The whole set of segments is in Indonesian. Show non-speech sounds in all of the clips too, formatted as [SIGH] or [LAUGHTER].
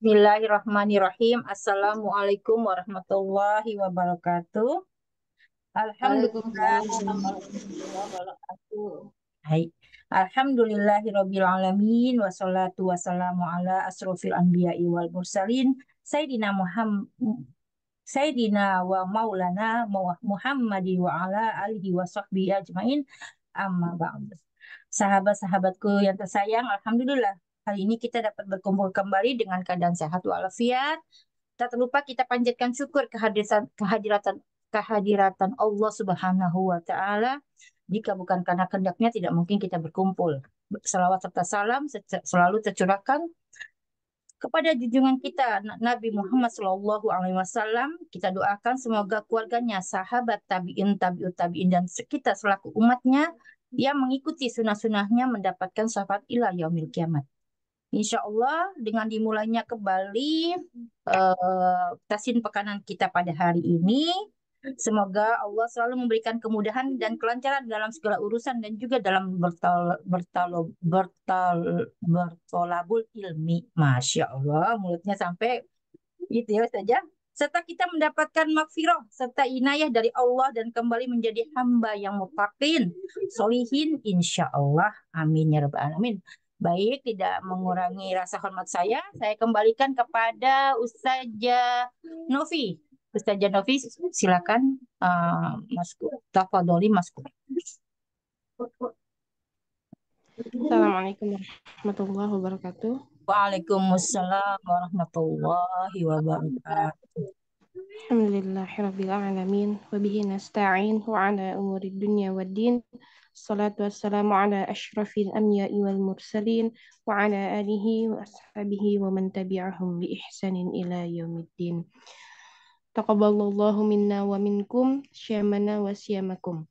Bismillahirrahmanirrahim. Assalamualaikum warahmatullahi wabarakatuh. Alhamdulillah. Hai. alamin wassalatu wassalamu ala asrofil anbiya'i wal mursalin Sayyidina Muhammad Sayyidina wa maulana Muhammadi wa ala alihi wa sahbihi ajmain amma ba'du. Sahabat-sahabatku yang tersayang, alhamdulillah Hari ini kita dapat berkumpul kembali dengan keadaan sehat walafiat. Tak terlupa kita panjatkan syukur kehadiran kehadiratan kehadiratan Allah Subhanahu wa taala. Jika bukan karena kehendaknya tidak mungkin kita berkumpul. Selawat serta salam selalu tercurahkan kepada junjungan kita Nabi Muhammad Shallallahu Alaihi Wasallam kita doakan semoga keluarganya sahabat tabiin tabiut tabiin dan kita selaku umatnya yang mengikuti sunnah sunnahnya mendapatkan syafaat ilah yaumil kiamat. Insya Allah dengan dimulainya kembali eh, tasin pekanan kita pada hari ini, semoga Allah selalu memberikan kemudahan dan kelancaran dalam segala urusan dan juga dalam bertol, bertol, bertol, bertolabul ilmi. Masya Allah, mulutnya sampai itu ya saja. Ya. Serta kita mendapatkan makfiroh serta inayah dari Allah dan kembali menjadi hamba yang mutakin, solihin insya Allah. Amin ya rabbal alamin. Baik, tidak mengurangi rasa hormat saya, saya kembalikan kepada Ustazah Novi. Ustazah Novi, silakan uh, eh, masuk. Tafadoli masuk. Assalamualaikum warahmatullahi wabarakatuh. Waalaikumsalam warahmatullahi wabarakatuh. Alhamdulillahirrahmanirrahim. Wabihi nasta'in wa ala umuri dunya wa din amyai wal mursalin wa ala alihi wa ashabihi wa man tabi'ahum bi ihsanin ila الدين تقبل minna wa minkum syamana wa syamakum.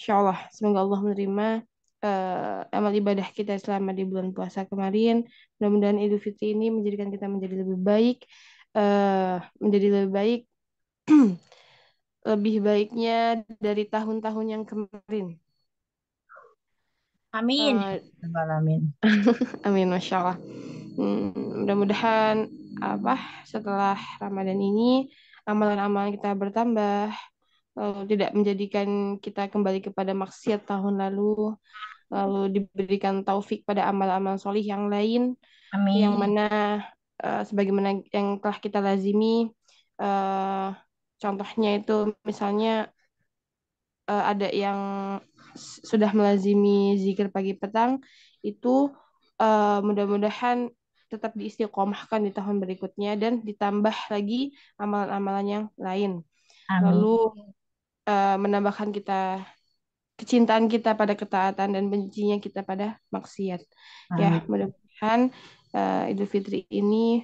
insyaallah semoga Allah menerima uh, amal ibadah kita selama di bulan puasa kemarin mudah-mudahan Idul Fitri ini menjadikan kita menjadi lebih baik uh, menjadi lebih baik [CLEARS THROAT] lebih baiknya dari tahun-tahun yang kemarin Amin. Uh, oh, amin. [LAUGHS] Amin, masya Allah. Hmm, mudah-mudahan apa setelah Ramadan ini amalan-amalan kita bertambah, lalu tidak menjadikan kita kembali kepada maksiat tahun lalu, lalu diberikan taufik pada amal-amal solih yang lain, Amin. yang mana uh, sebagaimana yang telah kita lazimi, uh, contohnya itu misalnya uh, ada yang sudah melazimi zikir pagi petang itu uh, mudah-mudahan tetap diistiqomahkan di tahun berikutnya dan ditambah lagi amalan-amalan yang lain. Amin. Lalu uh, menambahkan kita kecintaan kita pada ketaatan dan bencinya kita pada maksiat. Ya, Amin. Ya, mudah-mudahan uh, Idul Fitri ini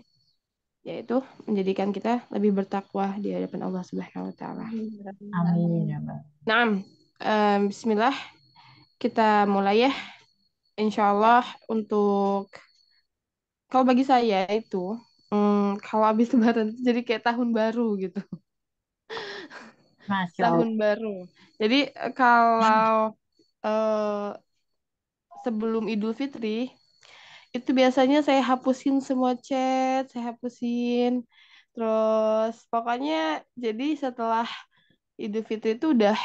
yaitu menjadikan kita lebih bertakwa di hadapan Allah Subhanahu wa taala. Amin. nah Um, Bismillah, kita mulai ya. Insya Allah untuk kalau bagi saya itu um, kalau habis Lebaran jadi kayak tahun baru gitu. Masya Allah. Tahun baru. Jadi eh, kalau uh, sebelum Idul Fitri itu biasanya saya hapusin semua chat, saya hapusin. Terus pokoknya jadi setelah Idul Fitri itu udah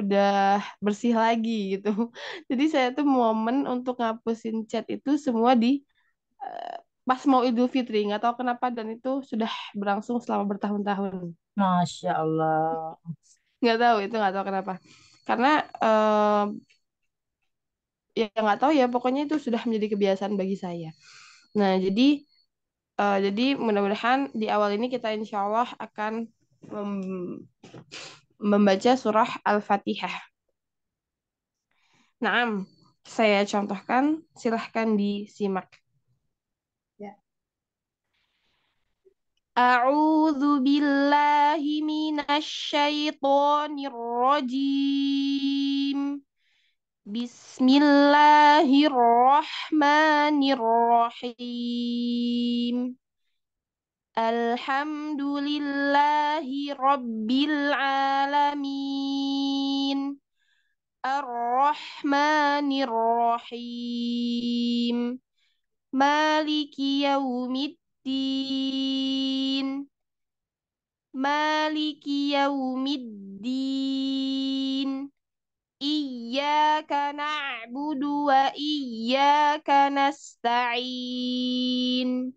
udah bersih lagi gitu. [LAUGHS] Jadi saya tuh momen untuk ngapusin chat itu semua di eh, pas mau Idul Fitri, nggak tahu kenapa dan itu sudah berlangsung selama bertahun-tahun. Masya Allah. Nggak tahu itu nggak tahu kenapa. Karena uh, ya nggak tahu ya pokoknya itu sudah menjadi kebiasaan bagi saya. Nah jadi uh, jadi mudah-mudahan di awal ini kita insya Allah akan membaca surah Al-Fatihah. Nah, saya contohkan, silahkan disimak. Ya. A'udzu billahi minasyaitonir rajim. Bismillahirrahmanirrahim. Alhamdulillahi Rabbil Alamin Ar-Rahmanir-Rahim Maliki Yawmiddin Maliki Yawmiddin Iyaka na'budu wa iyaka nasta'in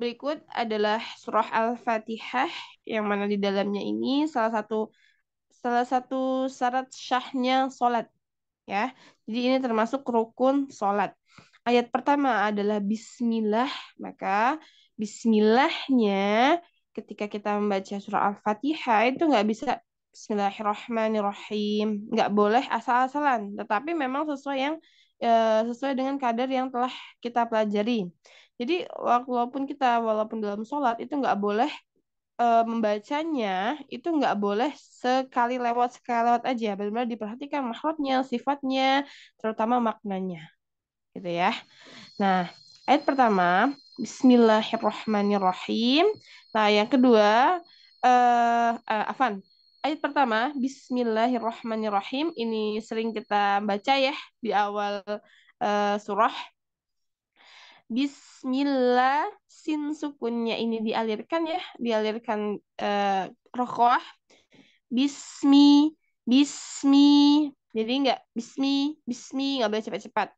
Berikut adalah surah Al-Fatihah yang mana di dalamnya ini salah satu salah satu syarat syahnya salat ya. Jadi ini termasuk rukun salat. Ayat pertama adalah bismillah, maka bismillahnya ketika kita membaca surah Al-Fatihah itu nggak bisa Bismillahirrahmanirrahim. Nggak boleh asal-asalan, tetapi memang sesuai yang eh, sesuai dengan kadar yang telah kita pelajari. Jadi walaupun kita walaupun dalam sholat itu nggak boleh e, membacanya itu nggak boleh sekali lewat sekali lewat aja. Benar-benar diperhatikan makhluknya sifatnya, terutama maknanya, gitu ya. Nah ayat pertama Bismillahirrahmanirrahim. Nah yang kedua eh uh, Afan ayat pertama Bismillahirrahmanirrahim ini sering kita baca ya di awal uh, surah Bismillah sin sukunnya ini dialirkan ya, dialirkan uh, eh, rokoah. Bismi, bismi. Jadi enggak bismi, bismi enggak boleh cepat-cepat.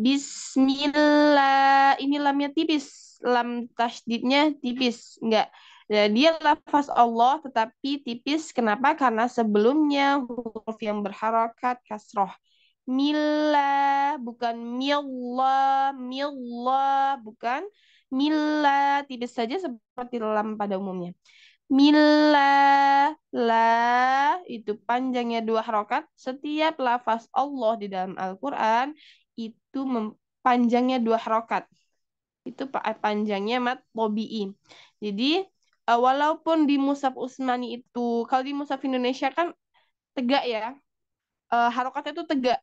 Bismillah ini lamnya tipis, lam tasdidnya tipis, nggak. Nah, dia lafaz Allah tetapi tipis. Kenapa? Karena sebelumnya huruf yang berharokat kasroh. Mila bukan milla milla bukan mila tidak saja seperti lam pada umumnya mila la itu panjangnya dua harokat setiap lafaz Allah di dalam Al-Quran itu panjangnya dua harokat itu panjangnya mat tobi'i jadi eh, walaupun di musaf Usmani itu kalau di musaf Indonesia kan tegak ya eh, harokatnya itu tegak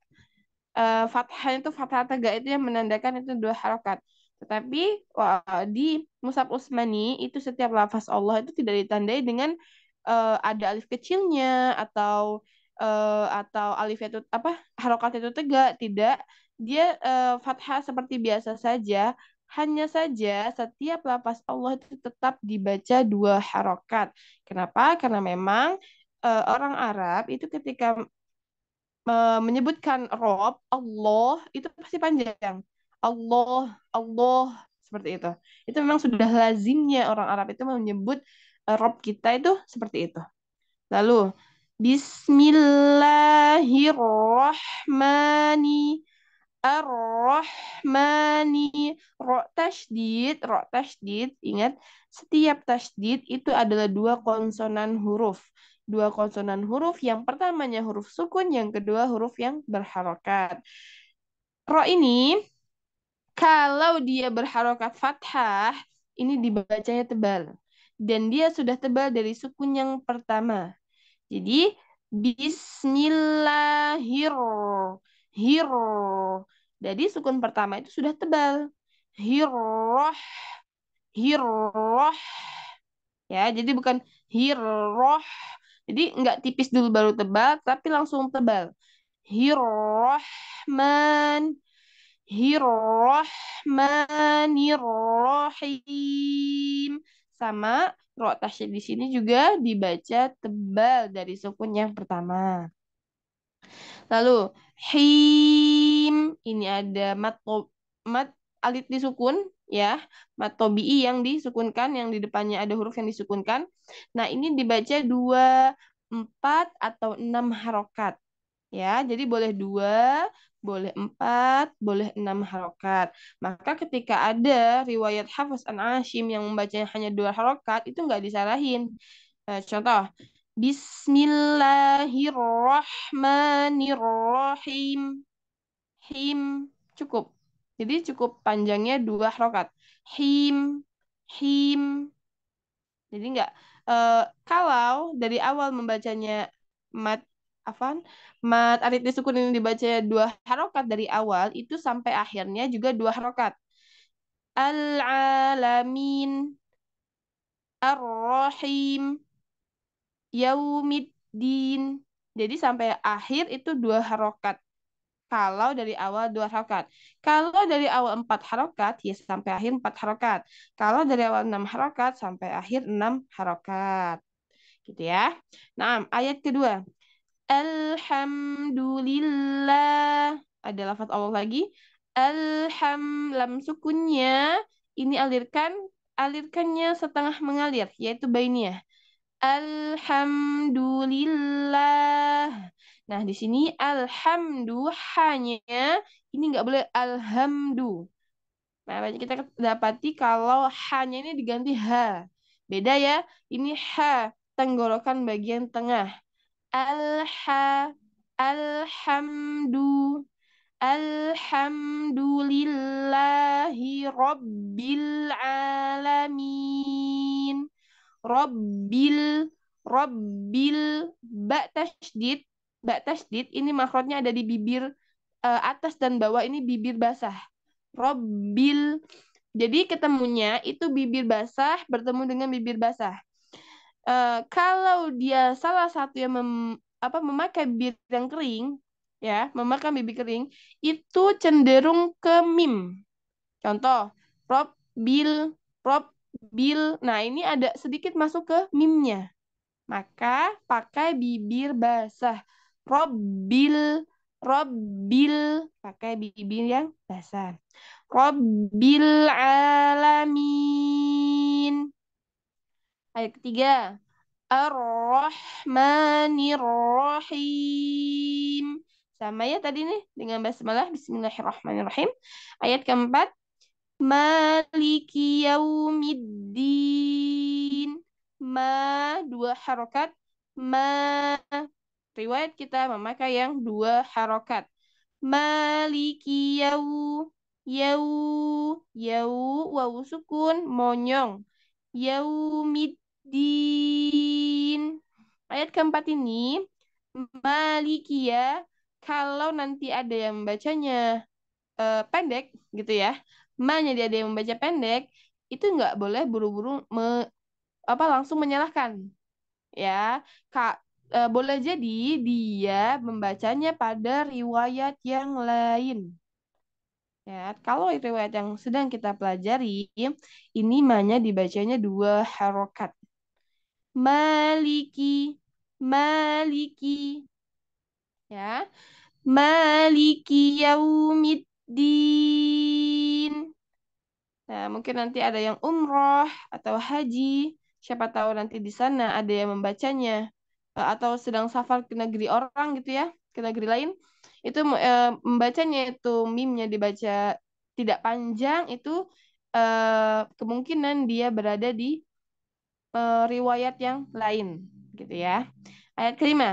uh, eh, fathah itu fathah tegak itu yang menandakan itu dua harokat. Tetapi di Musab Usmani itu setiap lafaz Allah itu tidak ditandai dengan uh, ada alif kecilnya atau uh, atau alif itu apa harokat itu tegak tidak dia uh, fathah seperti biasa saja hanya saja setiap lapas Allah itu tetap dibaca dua harokat. Kenapa? Karena memang uh, orang Arab itu ketika Eh, menyebutkan Rob, Allah itu pasti panjang. Allah, Allah seperti itu. Itu memang sudah lazimnya orang Arab itu menyebut eh, Rob kita itu seperti itu. Lalu Bismillahirrahmanirrahim. Ro tashdid Ingat setiap tashdid itu adalah dua konsonan huruf dua konsonan huruf. Yang pertamanya huruf sukun, yang kedua huruf yang berharokat. Ro ini, kalau dia berharokat fathah, ini dibacanya tebal. Dan dia sudah tebal dari sukun yang pertama. Jadi, Bismillahirrahmanirrahim. Jadi sukun pertama itu sudah tebal. Hirroh. Hirroh. Ya, jadi bukan hirroh. Jadi nggak tipis dulu baru tebal, tapi langsung tebal. Hirohman, Hirrohmanirrohim. Sama roh tasya di sini juga dibaca tebal dari sukun yang pertama. Lalu him ini ada mat mat alit di sukun ya mat tobi'i yang disukunkan yang di depannya ada huruf yang disukunkan nah ini dibaca dua empat atau enam harokat ya jadi boleh dua boleh empat boleh enam harokat maka ketika ada riwayat Hafiz an Ashim yang membacanya hanya dua harokat itu nggak disalahin e, contoh Bismillahirrahmanirrahim him cukup jadi cukup panjangnya dua harokat, Him, him. Jadi enggak. Uh, eh, kalau dari awal membacanya mat afan mat arit disukun ini dibaca dua harokat dari awal itu sampai akhirnya juga dua harokat al alamin ar rahim yaumiddin jadi sampai akhir itu dua harokat kalau dari awal dua harokat. Kalau dari awal empat harokat, ya sampai akhir empat harokat. Kalau dari awal enam harokat, sampai akhir enam harokat. Gitu ya. Nah, ayat kedua. Alhamdulillah. Ada lafaz Allah lagi. Alham lam sukunnya. Ini alirkan. Alirkannya setengah mengalir, yaitu bainiyah. Alhamdulillah. Nah, di sini alhamdu hanya ini nggak boleh alhamdu. Nah, banyak kita dapati kalau hanya ini diganti ha. Beda ya. Ini ha tenggorokan bagian tengah. Alha alhamdu alhamdulillahi rabbil alamin. Rabbil rabbil ba tasydid Mbak tasdid ini makrotnya ada di bibir uh, atas dan bawah ini bibir basah. Robil. Jadi ketemunya itu bibir basah bertemu dengan bibir basah. Uh, kalau dia salah satu yang mem, apa memakai bibir yang kering, ya memakai bibir kering itu cenderung ke mim. Contoh, prop bil prop bil. Nah ini ada sedikit masuk ke mimnya. Maka pakai bibir basah. Robil, Robil pakai bibir yang basah. Robil alamin. Ayat ketiga. Ar-Rahmanir-Rahim. Sama ya tadi nih dengan basmalah Bismillahirrahmanirrahim. Ayat keempat. Maliki yaumiddin. Ma dua harokat. Ma riwayat kita memakai yang dua harokat. Maliki yau, yau, yau, wawu sukun, monyong. Yaumidin. Ayat keempat ini, ya, kalau nanti ada yang membacanya uh, pendek, gitu ya, ma-nya dia ada yang membaca pendek, itu nggak boleh buru-buru me, apa langsung menyalahkan. Ya, Kak, uh, boleh jadi dia membacanya pada riwayat yang lain. Ya, kalau riwayat yang sedang kita pelajari, ini manya dibacanya dua harokat. Maliki, maliki. Ya, maliki yaumiddin. Nah, mungkin nanti ada yang umroh atau haji. Siapa tahu nanti di sana ada yang membacanya. Eh, atau sedang safar ke negeri orang gitu ya ke negeri lain itu e, membacanya itu mimnya dibaca tidak panjang itu e, kemungkinan dia berada di e, riwayat yang lain gitu ya ayat kelima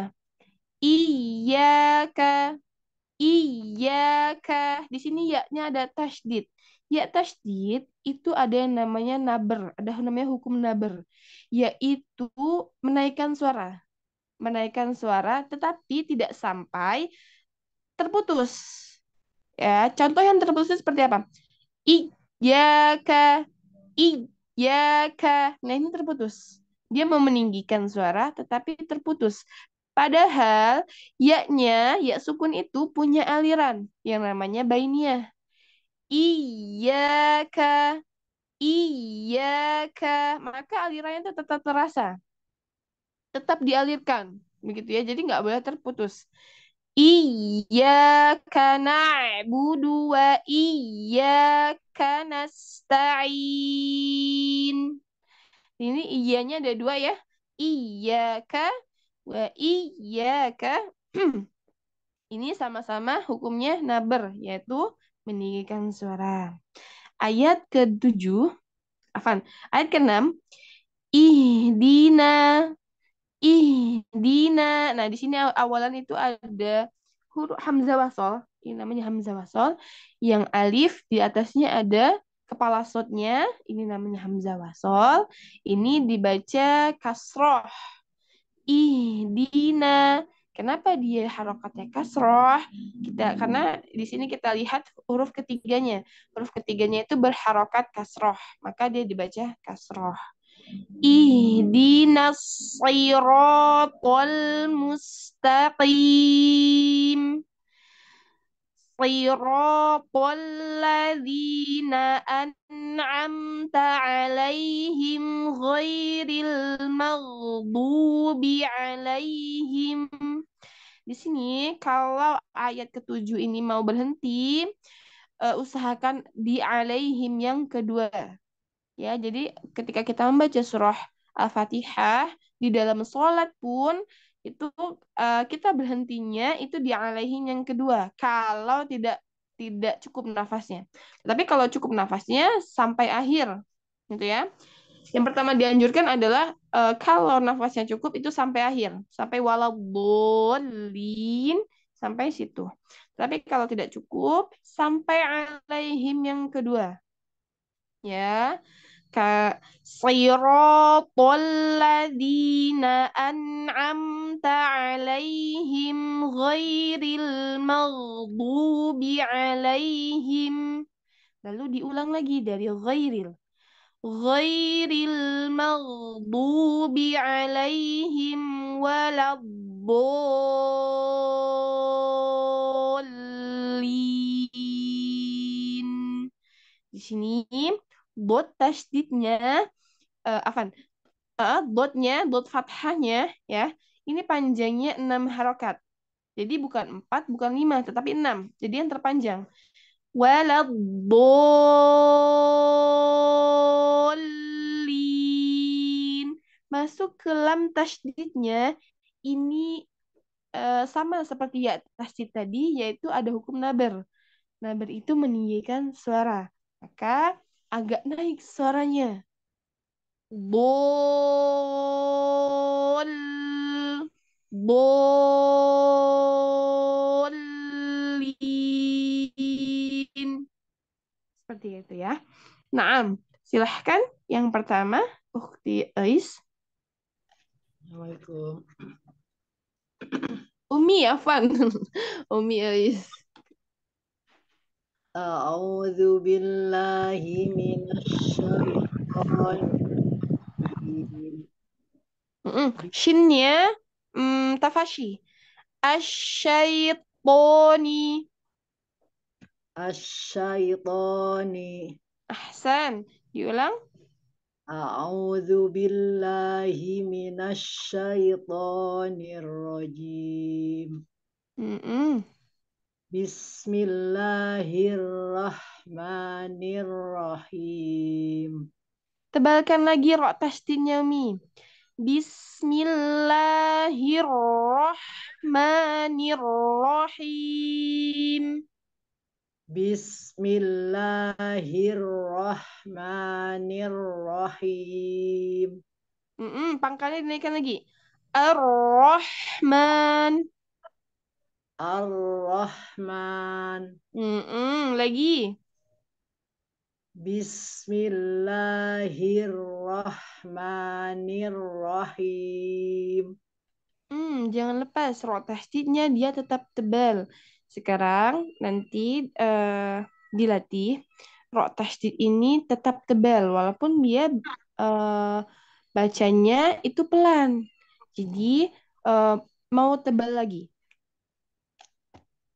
iya iya iyaka di sini yaknya ada tasdid ya tasdid itu ada yang namanya naber ada yang namanya hukum naber yaitu menaikkan suara menaikkan suara tetapi tidak sampai terputus. Ya, contoh yang terputus seperti apa? Ijaka, ka Nah, ini terputus. Dia mau meninggikan suara tetapi terputus. Padahal yaknya, yak sukun itu punya aliran yang namanya bainiyah. Iyaka, iyaka. Maka alirannya tetap terasa tetap dialirkan begitu ya jadi nggak boleh terputus Iya karena dua. wa iya karena stain Ini iyanya ada dua ya. Iya ka wa iya ka [CLEARS THROAT] Ini sama-sama hukumnya naber yaitu meninggikan suara. Ayat ketujuh. 7 Afan, ayat keenam. 6 Ihdina ih dina nah di sini awalan itu ada huruf hamzah wasol ini namanya hamzah wasol yang alif di atasnya ada kepala sotnya ini namanya hamzah wasol ini dibaca kasroh ih dina Kenapa dia harokatnya kasroh? Kita karena di sini kita lihat huruf ketiganya. Huruf ketiganya itu berharokat kasroh, maka dia dibaca kasroh. Ihdinas siratal mustaqim. Siratal ladzina an'amta alaihim ghairil maghdubi alaihim. Di sini kalau ayat ketujuh ini mau berhenti, uh, usahakan di alaihim yang kedua Ya, jadi ketika kita membaca surah Al-Fatihah di dalam sholat pun itu uh, kita berhentinya itu di alaihin yang kedua kalau tidak tidak cukup nafasnya. Tapi kalau cukup nafasnya sampai akhir gitu ya. Yang pertama dianjurkan adalah uh, kalau nafasnya cukup itu sampai akhir, sampai walau bolin sampai situ. Tapi kalau tidak cukup sampai alaihim yang kedua ya ka siratal ladzina an'amta 'alaihim ghairil maghdubi 'alaihim lalu diulang lagi dari ghairil ghairil maghdubi 'alaihim waladdallin di sini dot tasdidnya uh, eh, afan uh, eh, dotnya dot fathahnya ya ini panjangnya enam harokat jadi bukan empat, bukan lima, tetapi enam, jadi yang terpanjang waladolin masuk ke lam tasdidnya ini uh, sama seperti ya tasdid tadi yaitu ada hukum naber naber itu meninggikan suara maka agak naik suaranya. Bol. Bolin. Seperti itu ya. Naam. Silahkan yang pertama, Ukti Ais. Assalamualaikum. Umi Afan. [LAUGHS] Umi Ais. أعوذ بالله من الشيطان Shinnya mm, tafashi. Asyaitoni. Asyaitoni. Ahsan. Diulang. A'udzu billahi minasy syaithanir rajim. Mm -mm. Bismillahirrahmanirrahim. Tebalkan lagi rok tasdinnya Mi. Bismillahirrahmanirrahim. Bismillahirrahmanirrahim. Mm -mm, pangkalnya dinaikkan lagi. Ar-Rahman. Ar-Rahman. Mm-mm, lagi. Bismillahirrahmanirrahim. Hmm, jangan lepas. Roh tasdidnya dia tetap tebal. Sekarang nanti uh, dilatih. Roh tasdid ini tetap tebal. Walaupun dia uh, bacanya itu pelan. Jadi uh, mau tebal lagi.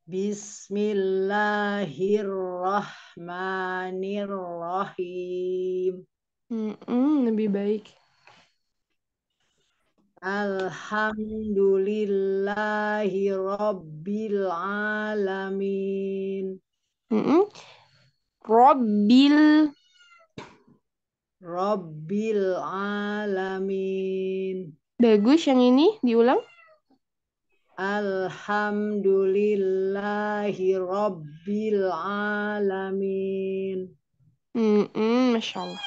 Bismillahirrahmanirrahim. Mm-mm, lebih baik. Alhamdulillahi Rabbil Alamin. Mm-mm. Rabbil Rabbil Alamin. Bagus yang ini diulang. Alhamdulillahi Alamin. Mm -mm, Masya Allah.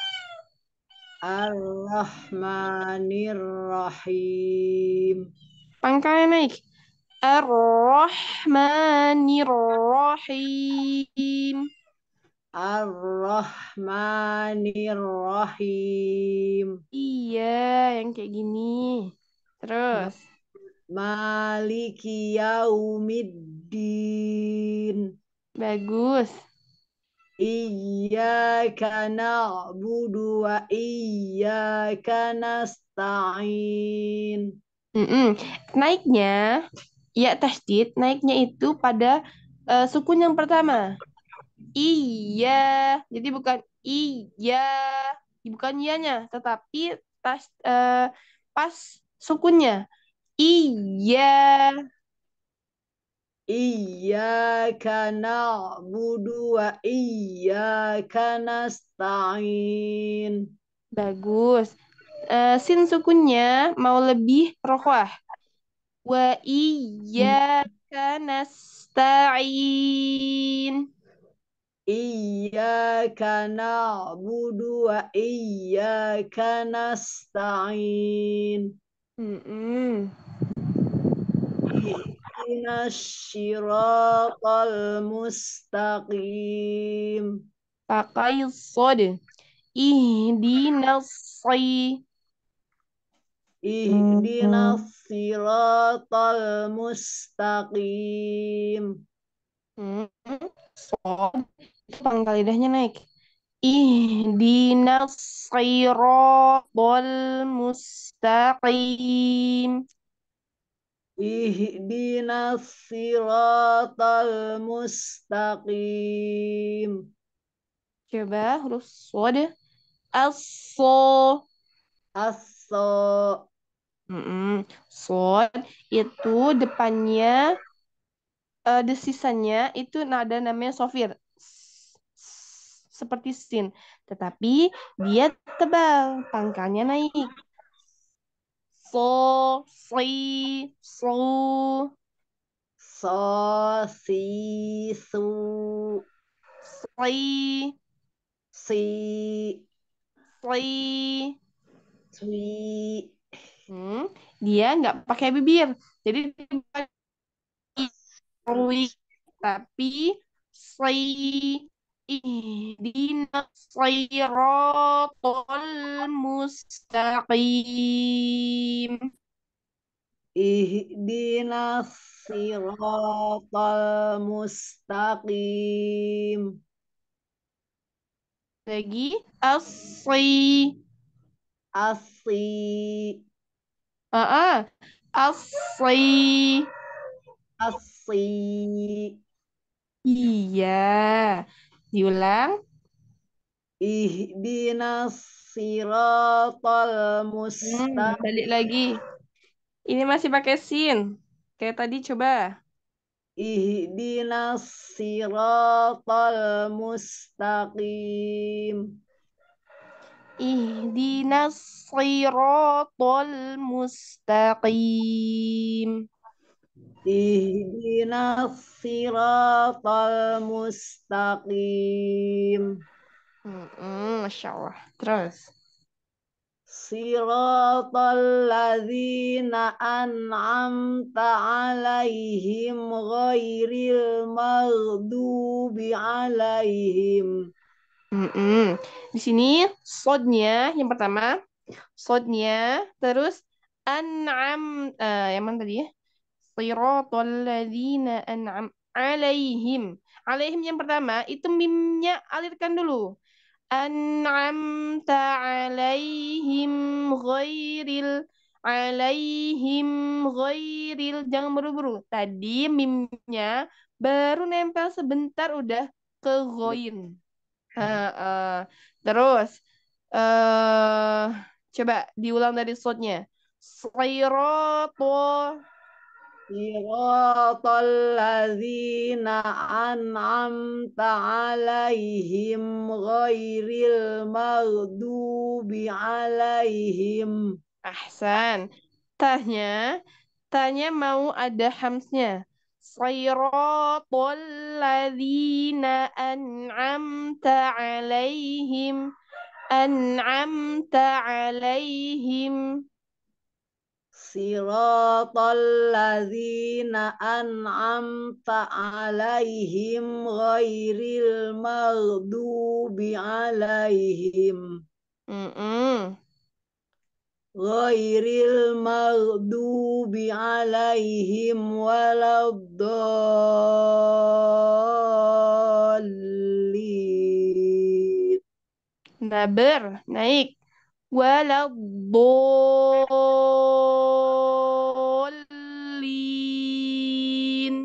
Ar-Rahmanir-Rahim. Pangkalnya naik. Ar-Rahmanir-Rahim. Ar-Rahmanir-Rahim. Iya, yang kayak gini. Terus. Maliki yaumiddin. Bagus. Iyyaka na'budu wa iyyaka nasta'in. Mm -mm. Naiknya, ya tasdid, naiknya itu pada uh, sukun yang pertama. Iya, jadi bukan iya, bukan ianya, tetapi tas, uh, pas sukunnya. Iya. iya Iyyaka na'budu iya iyyaka stain. Bagus. Uh, sin sukunya mau lebih rokhah. Wa iyyaka hmm. nasta'in. Iyyaka na'budu wa iyyaka nasta'in. Mm -mm. Ihdinas syiratal mustaqim. Pakai sod. ih si. mustaqim. Hmm. Sod. Pangkal lidahnya naik. Ihdinas siratal mustaqim ihdinas siratal mustaqim. Coba huruf sod. Aso. Aso. Mm -mm. Sod itu depannya, uh, sisanya itu nada namanya sofir. Seperti sin. Tetapi dia tebal, pangkalnya naik so, si, so. So, si, su. Si. Si. Si. Si. Hmm, dia nggak pakai bibir. Jadi tapi si ihdina siratal mustaqim ihdina siratal mustaqim lagi asri asri ah uh -uh. asri iya Diulang. Ihdinas siratal hmm, mustaqim. Hmm, balik lagi. Ini masih pakai sin. Kayak tadi coba. Ihdinas siratal mustaqim. Ihdinas siratal mustaqim. اهدنا الصراط المستقيم Masya Allah. Terus. Siratal ladzina an'amta alaihim ghairil maghdubi alaihim. Mm -mm. Di sini sodnya yang pertama, sodnya terus an'am uh, yang mana tadi ya? Sirat alladzina an'am alaihim. Alaihim yang pertama itu mimnya alirkan dulu. An'am alaihim ghairil alaihim ghairil jangan buru-buru. Tadi mimnya baru nempel sebentar udah ke ghoin. Uh, uh, terus uh, coba diulang dari slotnya. Siratal صراط الذين أنعمت عليهم غير المغضوب alaihim. Ahsan. tanya, tanya mau ada hamsnya. Siratul ladzina an'amta alaihim an'amta alaihim صراط الذين أنعمت عليهم غير المغضوب عليهم غير المغضوب عليهم ولا الضالين دبر نعيك walau bowling,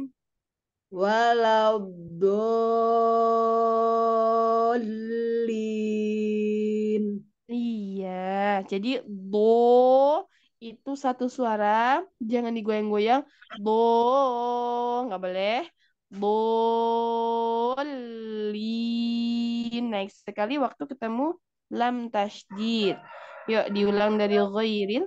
Iya, jadi do itu satu suara, jangan digoyang-goyang. Do, nggak boleh. Bolin. Naik sekali waktu ketemu lam tasjid. Yuk diulang dari ghairil.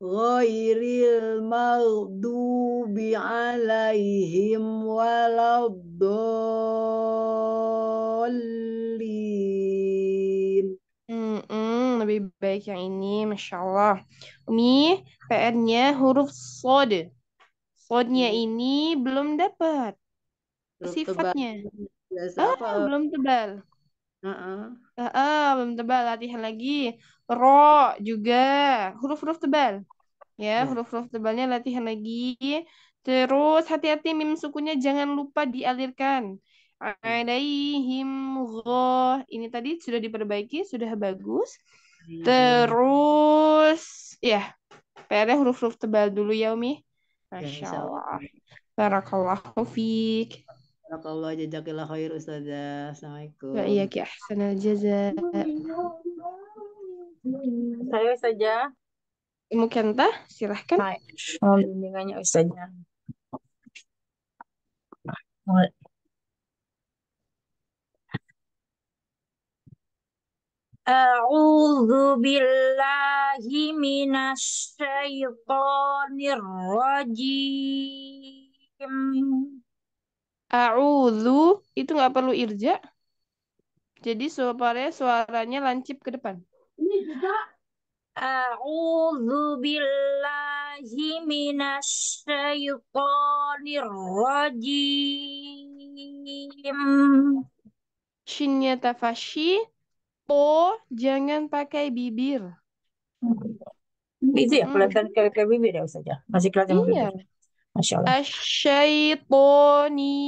Ghairil maghdubi alaihim waladdallin. Mm -mm, lebih baik yang ini, Masya Allah. Umi, PR-nya huruf sod. Sodnya hmm. ini belum dapat. Sifatnya. ah, apa? belum tebal. Uh-uh. Uh-uh, belum tebal latihan lagi. Ro juga huruf-huruf tebal. Ya, huruf ya. huruf-huruf tebalnya latihan lagi. Terus hati-hati mim sukunya jangan lupa dialirkan. Alaihim ya. ro. Ini tadi sudah diperbaiki, sudah bagus. Hmm. Terus ya, PR huruf-huruf tebal dulu ya Umi. Ya, Masya Allah. Barakallahu fiik. Barakallah jazakillah khair Ustazah. Assalamualaikum. Wa ya, iya ki ahsanal jaza. Saya saja. Ibu Kenta, silahkan. Bimbingannya Ustazah. أعوذ بالله من الشيطان الرجيم A'udhu itu nggak perlu irja. Jadi suaranya suaranya lancip ke depan. A'udhu billahi minasyaitonir rajim. Shinnya tafashi. Po jangan pakai bibir. Itu ya hmm. kelihatan hmm. bibir ya Ustazah. Ya? Masih kelihatan iya. bibir. Masya Allah. Asyaitoni.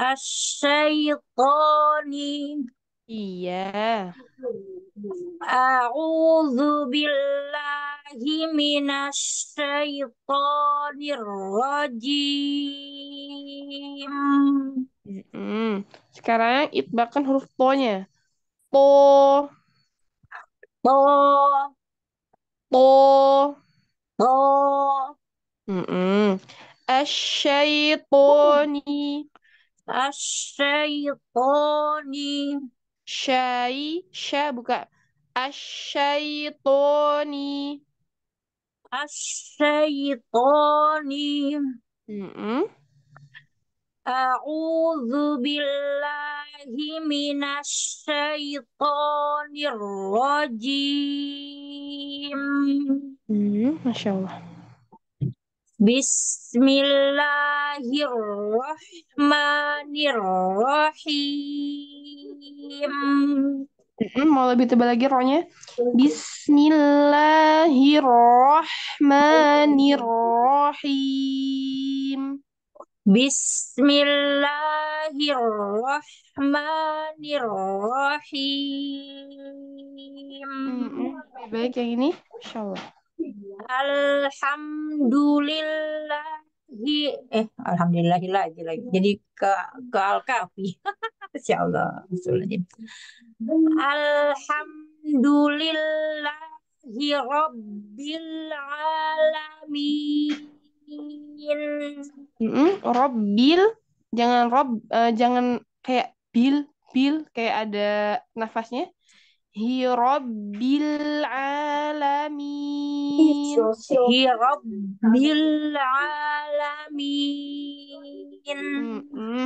Asyaitoni. Iya. A'udzu billahi minasyaitonir rajim. Sekarang -mm. Sekarang bahkan huruf to-nya. To. To. To. To. Mm-mm. Asyaitoni. Asyaitoni. Syai. Sya buka. Asyaitoni. Asyaitoni. Mm-mm. A'udzu billahi minasy syaithanir rajim. Hmm, masyaAllah. Bismillahirrahmanirrahim. Mau lebih tebal lagi rohnya. Bismillahirrahmanirrahim. Bismillahirrahmanirrahim. Baik yang ini, insyaallah. Alhamdulillahi eh alhamdulillahi lagi lagi. Jadi ke ke al-kafi. Insyaallah. [LAUGHS] Alhamdulillahi rabbil alamin. Mm -hmm. Robbil jangan rob uh, jangan kayak bil bil kayak ada nafasnya Hirabbil alamin. Hirabbil alamin.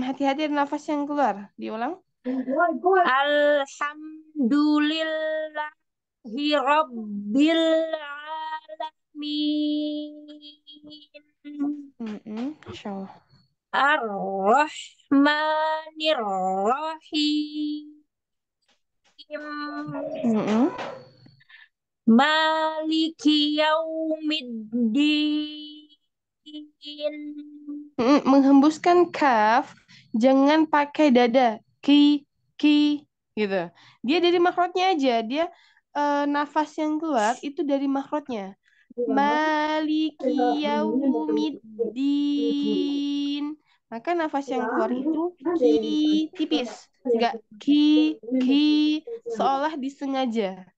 Hati-hati nafas yang keluar. Diulang. Alhamdulillah alamin. Insyaallah. Ar-Rahmanir Rahim. Maliki yaumiddin. Menghembuskan kaf, jangan pakai dada. Ki, ki, gitu. Dia dari makrotnya aja. Dia uh, nafas yang keluar itu dari makrotnya. Iya, Maliki yaumiddin. Maka nafas yang keluar itu ki, tipis. Iya, nggak ki ki seolah disengaja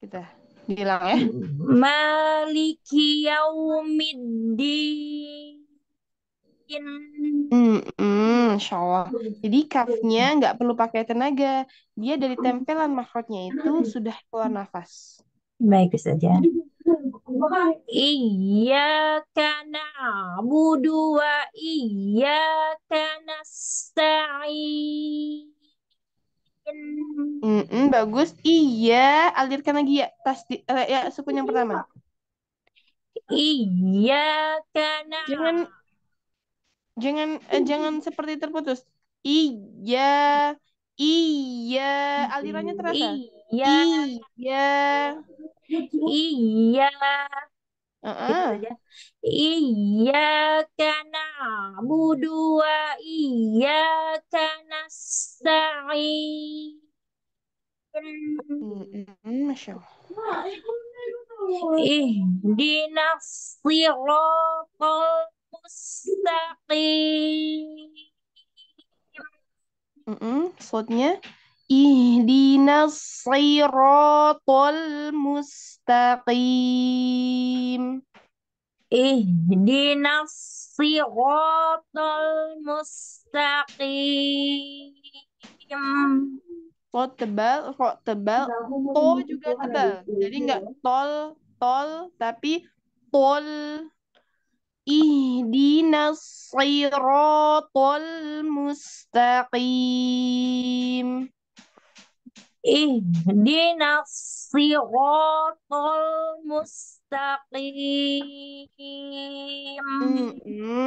kita bilang ya mm-hmm. maliki yaumiddin Hmm, hmm, Allah. Jadi kafnya mm-hmm. nggak perlu pakai tenaga. Dia dari mm-hmm. tempelan makrotnya itu sudah keluar nafas. Baik saja. Iya karena wa iya karena Mm -mm, bagus. Iya, alirkan lagi ya tas di, uh, ya sukun yang pertama. Iya karena jangan jangan eh, jangan seperti terputus. Iya, iya alirannya terasa. Iya. iya. Iya. Uh-uh. Gitu saja. Iya karena budua iya karena sa'i. Masya Allah. Ihdina siratal mustaqim. Mm -mm, Ihdinas siratal mustaqim. Ihdinas siratal mustaqim. To tebal, ro tebal, to juga tebal. Jadi enggak tol, tol, tapi tol. Ihdinas siratal mustaqim. Ihdinas siratal mustaqim. Hmm,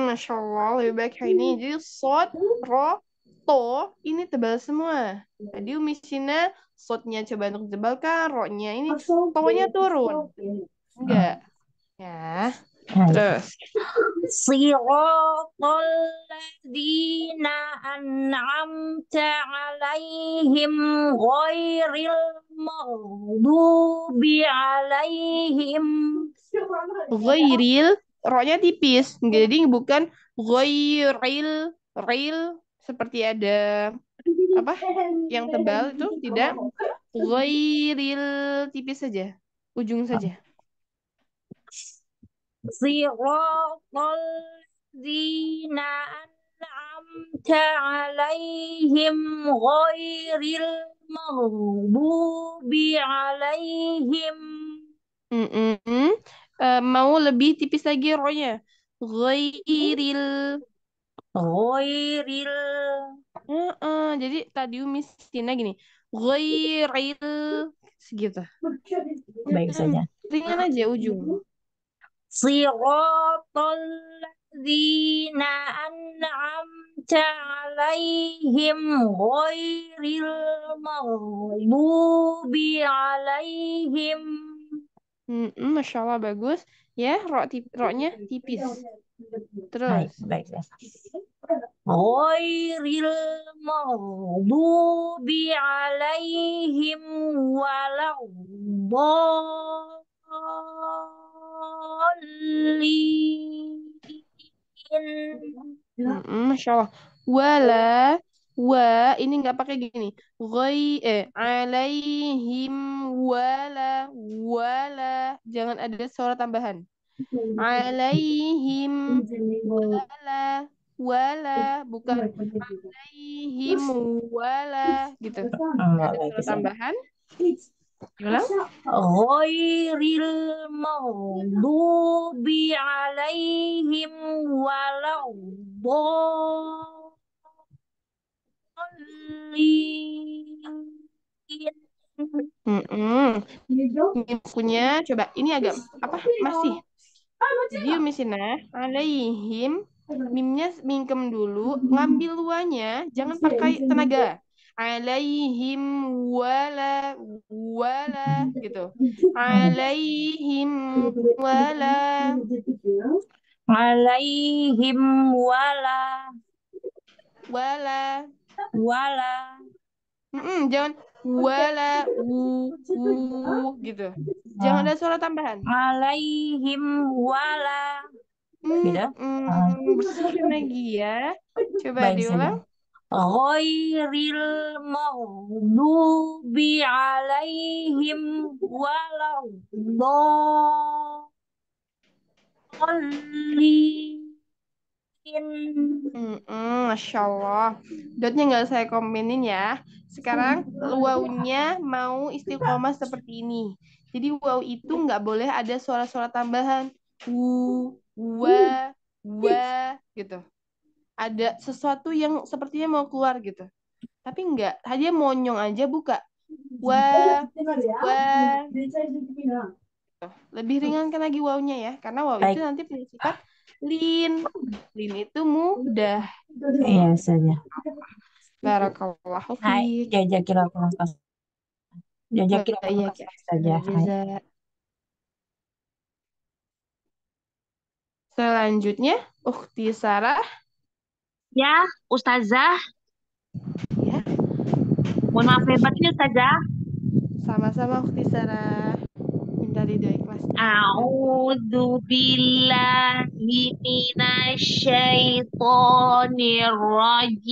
Masya Allah, lebih baik hari ini. Jadi, sot, ro, to, ini tebal semua. jadi misinya Sina, sotnya coba untuk tebal kan, ro-nya ini, to turun. Enggak. Ya. Terus. Siratal ladzina an'amta alaihim ghairil maghdubi alaihim ghairil rohnya tipis jadi bukan ghairil ril seperti ada apa yang tebal itu tidak ghairil tipis saja ujung saja صراط الذين أنعمت عليهم غير المغضوب عليهم mm -mm. Uh, mau lebih tipis lagi ronya. ghairil ghairil uh -uh. jadi tadi umisina gini ghairil segitu baik saja ringan aja ujung Siratal ladzina an'amta alaihim ghairil maghdubi alaihim. Hmm, Masya Allah bagus. Ya, rok tip roknya tipis. Terus. Baik, baik, baik. Walau maghdubi alaihim walau Masya Allah. Wala wa ini nggak pakai gini. Ghoi eh alaihim wala wala jangan ada suara tambahan. Alaihim wala wala bukan alaihim wala gitu. Ada suara tambahan. Ghairil maghdubi alaihim Mm hmm. punya coba ini agak apa masih oh. ah, dia misina alaihim mimnya mingkem dulu mm-hmm. ngambil luanya jangan pakai tenaga alaihim wala wala gitu alaihim wala alaihim wala wala wala mm -mm, jangan wala wu, wu gitu jangan ada suara tambahan alaihim wala mm, Beda. Mm, lagi ya coba diulang ghairil maghdubi alaihim waladdallin Mm -mm, Masya Allah Dotnya nggak saya kombinin ya Sekarang wawnya mau istiqomah seperti ini Jadi waw itu nggak boleh ada suara-suara tambahan Wu, wa, wa gitu ada sesuatu yang sepertinya mau keluar gitu tapi enggak hanya monyong aja buka wah wah lebih ringankan lagi wawnya ya karena wow itu nanti punya sifat lin lin itu mudah iya saja barakallahu fiik jazakallahu jazakallahu saja selanjutnya ukti sarah Ya, Ustazah. Ya. Mohon maaf ya, ini Ustazah. Sama-sama Ukti Sarah. Minta ridho ikhlas. A'udzu billahi minasyaitonir rajim.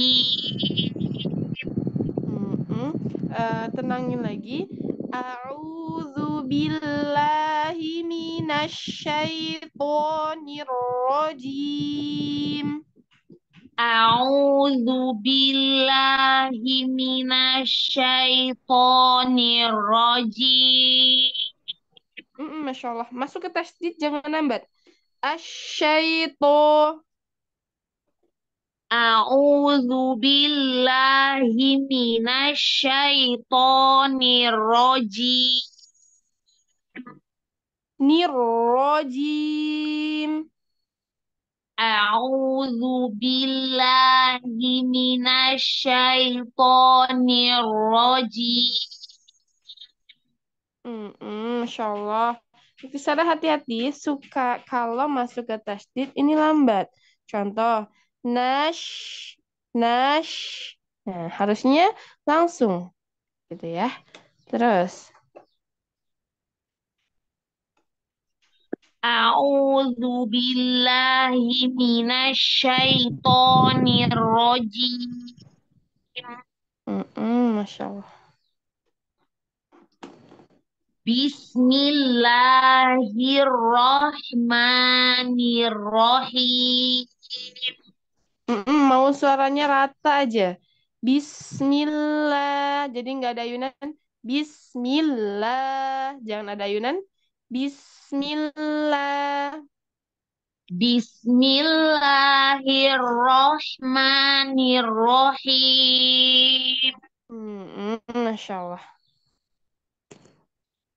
Eh, tenangin lagi. A'udzu billahi minasyaitonir rajim. A'udzu billahi minasyaitonir rajim. Mm-mm, Masya Allah. Masuk ke tasdid jangan nambat. Asyaito. A'udzu billahi minasyaitonir rajim. Nirrojim. A'udzu billahi minasyaitonir rajim. الرجيم mm -mm, Masya Allah. hati-hati, suka kalau masuk ke tasdid ini lambat. Contoh, nash, nash. Nah, harusnya langsung. Gitu ya. Terus, A'udzu billahi minasyaitonir rajim. Mm-mm, masyaallah. Bismillahirrahmanirrahim. Mm-mm, mau suaranya rata aja. Bismillah. Jadi nggak ada ayunan. Bismillah. Jangan ada ayunan. Bismillah. Bismillahirrohmanirrohim. Masya Allah.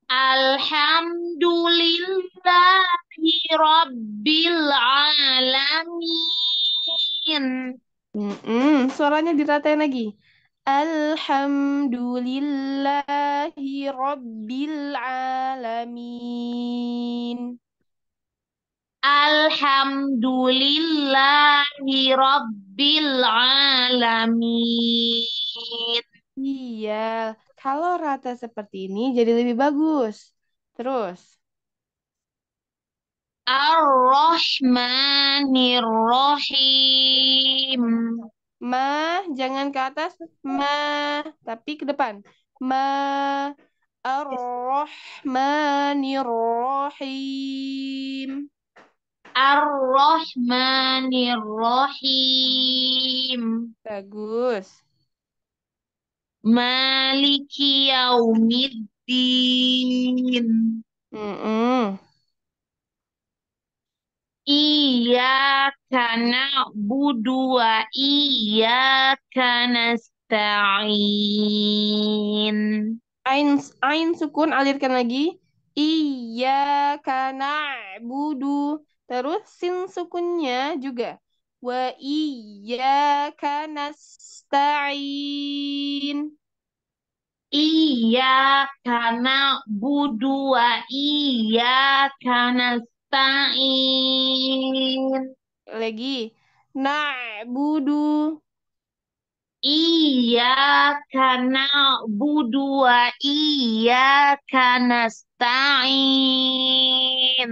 Alhamdulillahi Rabbil Alamin. Hmm, suaranya diratain lagi. Alhamdulillahi Rabbil Alamin. Alhamdulillahi Rabbil Alamin. Iya, kalau rata seperti ini jadi lebih bagus. Terus. Ar-Rahmanir Rahim ma jangan ke atas ma tapi ke depan ma ar-rahmanir-rahim ar Bagus. Maliki Yaumiddin. Mm -mm. Iya karena wa iya karena stain Ain, ain sukun alirkan lagi. Iya karena budu. Terus sin sukunnya juga. Wa iya karena stain Iya karena budu wa iya karena Ta'in. Lagi. Na'budu. Iya karena budua iya karena stain.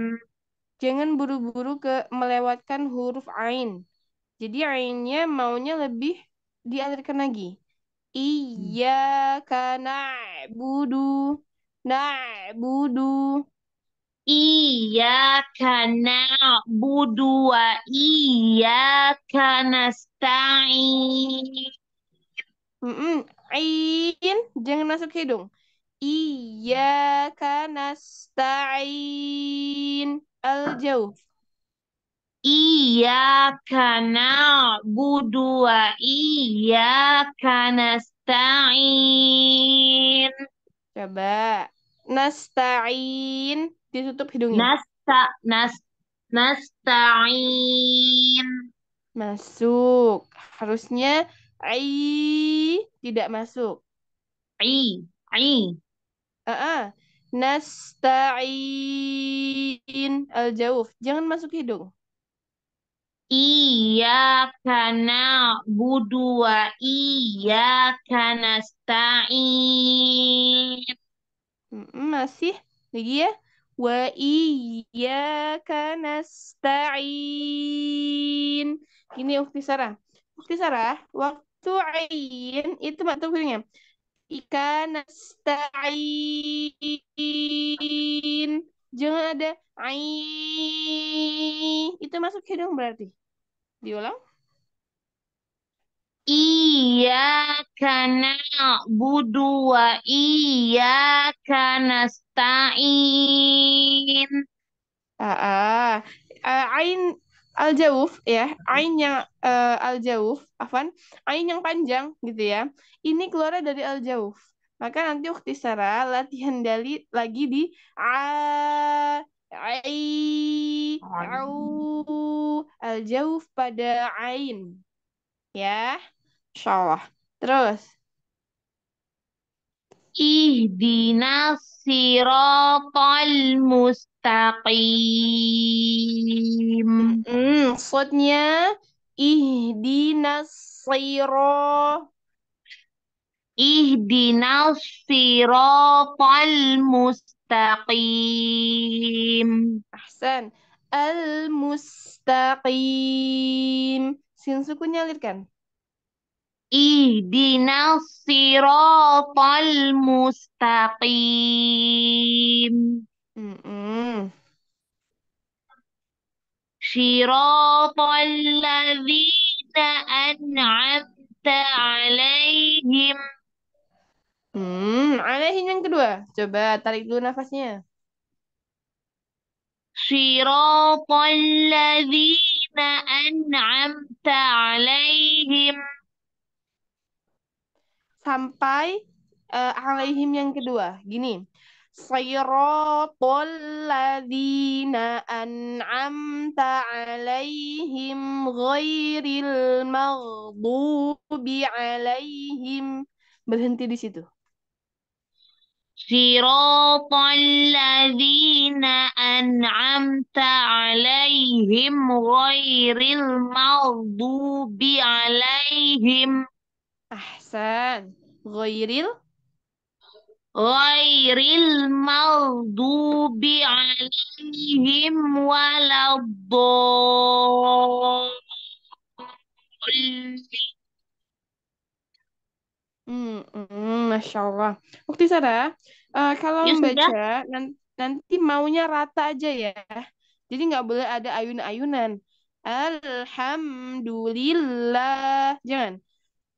Jangan buru-buru ke melewatkan huruf ain. Jadi ainnya maunya lebih dialirkan lagi. Iya karena budu, na budu. Iya kana budu wa iyyaka stain. Mm -mm. jangan masuk hidung. Iya karena stain Al-jauh. Iya, kana budu wa iya, karena stain. Coba. Nasta'in. Dia tutup hidungnya. Nasta, nas, nasta'in. Masuk. Harusnya ai tidak masuk. ai Ah, Uh -uh. Nasta'in al jauf Jangan masuk hidung. Iya karena budu wa iya karena nasta'in. Masih lagi ya? wa iyyaka nasta'in. Ini Ukti Sarah. Ukti Sarah, waktu ain itu maktub piringnya. Ika nasta'in. Jangan ada ayin. Itu masuk hidung berarti. Diulang. Iya Iyyaka budu wa iya, karena stain. Ah, uh, ain al-jawuf ya, ain yang uh, al-jawuf, afan, ain yang panjang gitu ya. Ini keluar dari al-jawuf. Maka nanti waktu sara latihan dali lagi di a ai au al-jawuf pada ain. Ya. Insyaallah. terus Terus. Ihdinas siratal mustaqim. Hmm, maksudnya ihdinas siratal ihdinas siratal mustaqim. Ahsan. Al mustaqim. Sin sukunya lirkan. Ihdinas siratal mustaqim. Mm Siratal ladzina an'amta alaihim. Hmm, alaihim yang kedua. Coba tarik dulu nafasnya. Siratal ladzina an'amta alaihim sampai uh, alaihim yang kedua. Gini. Siratal ladzina an'amta alaihim ghairil maghdubi alaihim. Berhenti di situ. صراط الذين أنعمت عليهم غير المغضوب عليهم أحسن Ahsan. Ghairil Ghairil maldubi alihim waladdallin. Hmm, hmm, Masya Allah. Bukti Sarah, eh, uh, kalau ya, membaca nanti maunya rata aja ya. Jadi nggak boleh ada ayun-ayunan. Alhamdulillah. Jangan.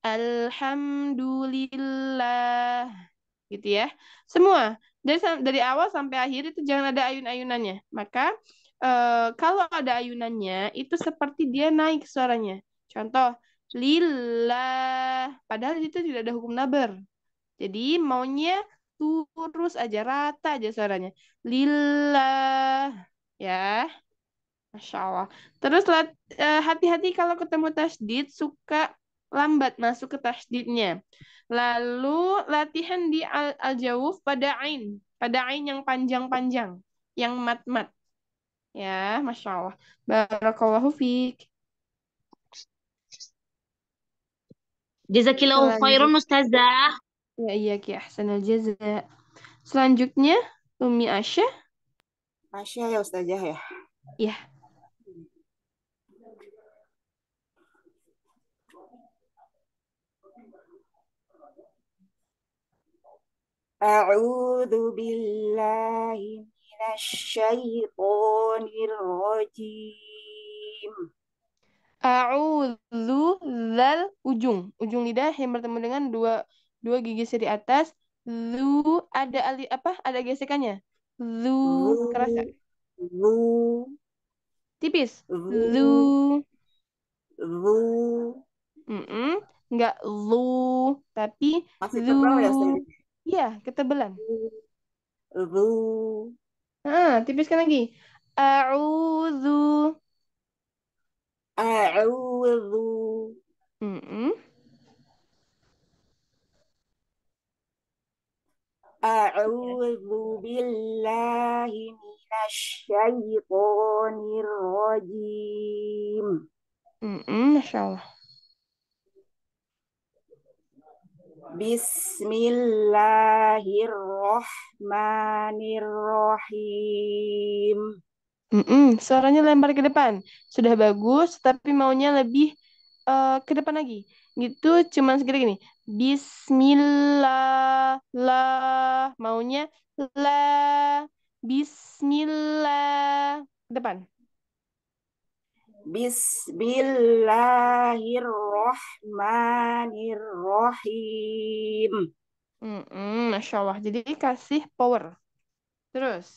Alhamdulillah. Gitu ya. Semua. Dari, dari awal sampai akhir itu jangan ada ayun-ayunannya. Maka uh, kalau ada ayunannya itu seperti dia naik suaranya. Contoh, lillah. Padahal itu tidak ada hukum nabar. Jadi maunya lurus aja, rata aja suaranya. Lillah. Ya. Masya Allah. Terus eh, hati-hati kalau ketemu tasdid, suka lambat masuk ke tasdidnya. Lalu latihan di al-jawuf pada ain, pada ain yang panjang-panjang, yang mat-mat. Ya, Masya Allah. Barakallahu fiq, Jazakillahu khairun ustazah. Ya iya ki al jaza. Selanjutnya Umi Asya. Asya ya ustazah ya. Iya. أعوذ بالله من الشيطان الرجيم A'udhu zal ujung. Ujung lidah yang bertemu dengan dua dua gigi seri atas. Lu ada ali apa? Ada gesekannya. Lu kerasa. Lu tipis. Lu. Lu. Mm -mm. Enggak lu, tapi Masih lu. Ya, Iya, ketebalan. Ru. Ah, tipiskan lagi. A'udzu. A'udzu. Mm -mm. A'udzu billahi minasyaitonir rajim. Mm -mm, Masya Allah. Bismillahirrohmanirrohim. Mm-mm, suaranya lempar ke depan. Sudah bagus, tapi maunya lebih uh, ke depan lagi. Gitu, cuman segini gini. Bismillah, maunya la, bismillah, depan. Bismillahirrohmanirrohim. Mm -mm, Masya Allah. Jadi kasih power. Terus.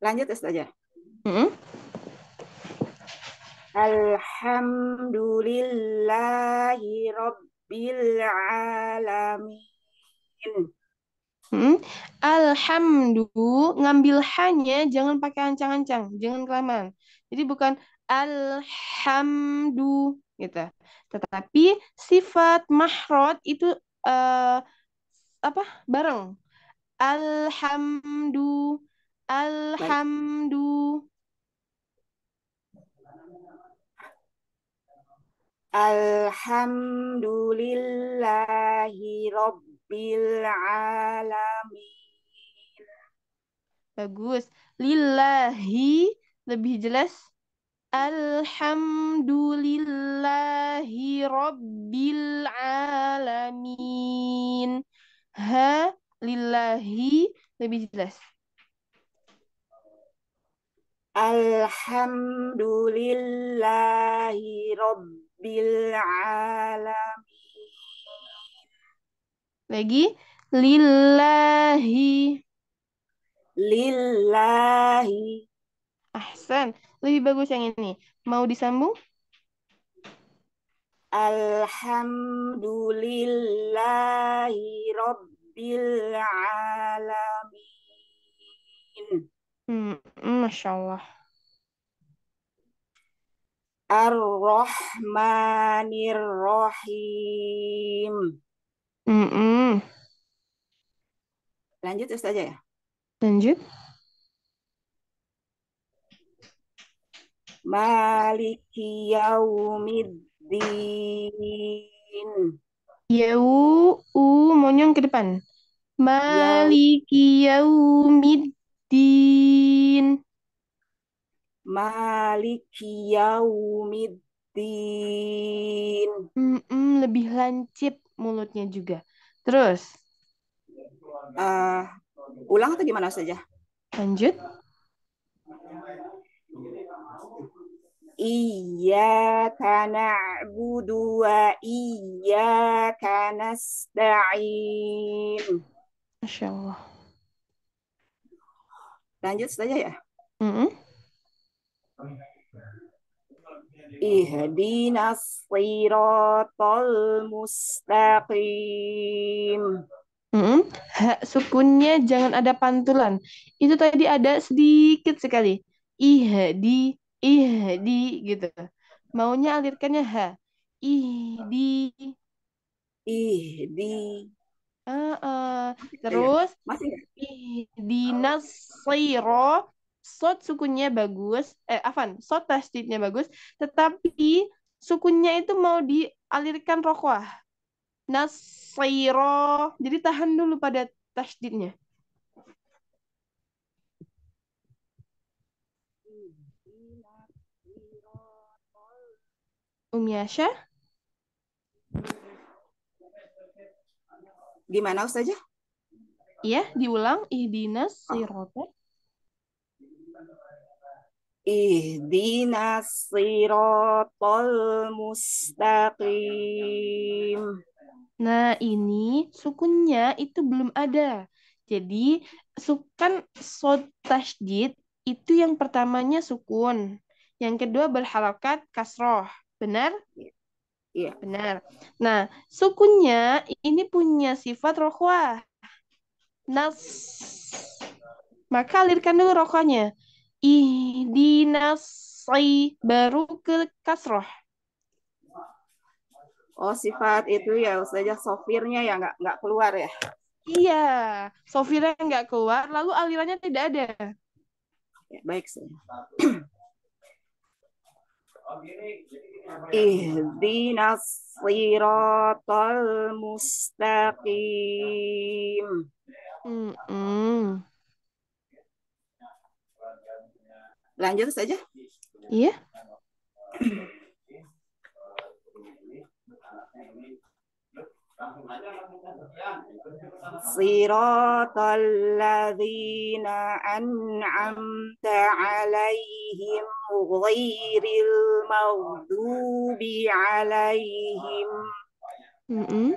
Lanjut saja. Mm -mm. Alhamdulillahi Rabbil Alamin. Hmm? Alhamdu ngambil hanya jangan pakai ancang-ancang, jangan kelamaan. Jadi bukan alhamdu gitu. Tetapi sifat mahrod itu uh, apa? Bareng. Alhamdu alhamdu Alhamdulillahi rabbi Rabbil Alamin. Bagus. Lillahi lebih jelas. Alhamdulillahi Rabbil Alamin. Ha lillahi lebih jelas. Alhamdulillahi Rabbil Alamin. Lagi lillahi. Lillahi. Ahsan. Lebih bagus yang ini. Mau disambung? Alhamdulillahi Rabbil Alamin. Hmm, hmm Masya Allah. Ar-Rahmanir Rahim. Mm-mm. Lanjut Ustazah ya? Lanjut. Maliki yaumiddin. Yau, u, monyong ke depan. Maliki yaumiddin. Maliki yaumiddin. Mm -mm, lebih lancip mulutnya juga. Terus uh, ulang atau gimana saja? Lanjut. Iya karena budua iya karena stain. Masya Allah. Lanjut saja ya. Mm -hmm. اهدنا siratal tol Hmm, ha, sukunnya jangan ada pantulan. Itu tadi ada sedikit sekali. Ihdi, ihdi gitu. Maunya alirkannya ha. Ihdi. Ihdi. Uh, uh. Terus. Masih. Ihdinas siro sot sukunya bagus, eh Afan, sot tasdidnya bagus, tetapi sukunya itu mau dialirkan rokwah. Nasiro. Jadi tahan dulu pada tasdidnya. Umiasha? Gimana Ustazah? Iya, diulang. Ihdinas Oh. Ihdinas siratal mustaqim. Nah, ini sukunnya itu belum ada. Jadi, sukan sod tasjid itu yang pertamanya sukun. Yang kedua berhalakat kasroh. Benar? Iya. iya. Benar. Nah, sukunnya ini punya sifat rohwa. Nas. Maka alirkan dulu rokhwahnya ihdinasai baru ke kasroh. Oh sifat itu ya saja sofirnya ya nggak nggak keluar ya? Iya, sofirnya nggak keluar, lalu alirannya tidak ada. Ya, baik sih. [CLEARS THROAT] Ihdinas siratal mustaqim. Mm -mm. Lanjut saja. Iya. صراط الذين أنعمت عليهم غير المغضوب عليهم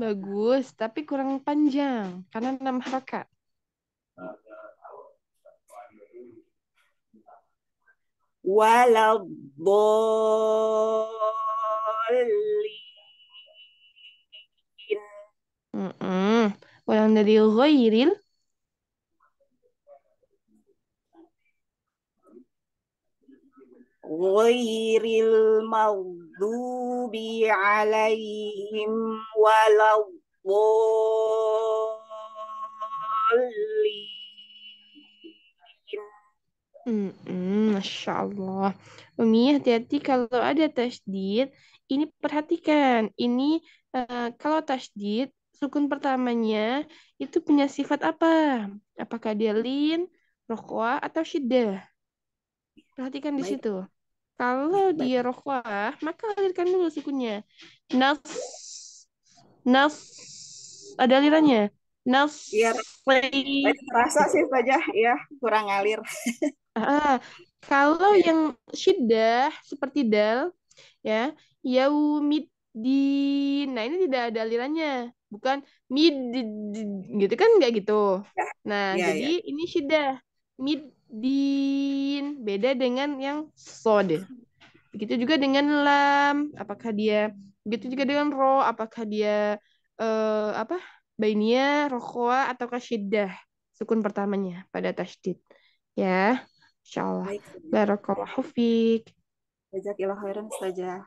Bagus, tapi kurang panjang karena enam harokat. Walau bolin. Mm -mm. Walau dari ghairil Ghairil maghdubi alaihim walau Hmm, -mm, Masya Allah. Umi, hati-hati kalau ada tasdid, ini perhatikan. Ini uh, kalau tasdid, sukun pertamanya itu punya sifat apa? Apakah dia lin, rokwa, atau shida? Perhatikan Baik. di situ. Kalau dia rokhah, maka alirkan dulu sukunnya. Nas, nas ada alirannya. Nas. Iya. Terasa sih saja, ya kurang alir. [LAUGHS] Ah, ah, kalau iya. yang syiddah seperti dal, ya yaumid di nah ini tidak ada alirannya bukan mid gitu kan nggak gitu ya. nah ya, jadi ya. ini syiddah mid din beda dengan yang sod begitu juga dengan lam apakah dia begitu juga dengan ro apakah dia eh, apa bainia rokoa atau syidah sukun pertamanya pada tasdid ya insyaallah barakallahu hufik jazakallahu khairan saja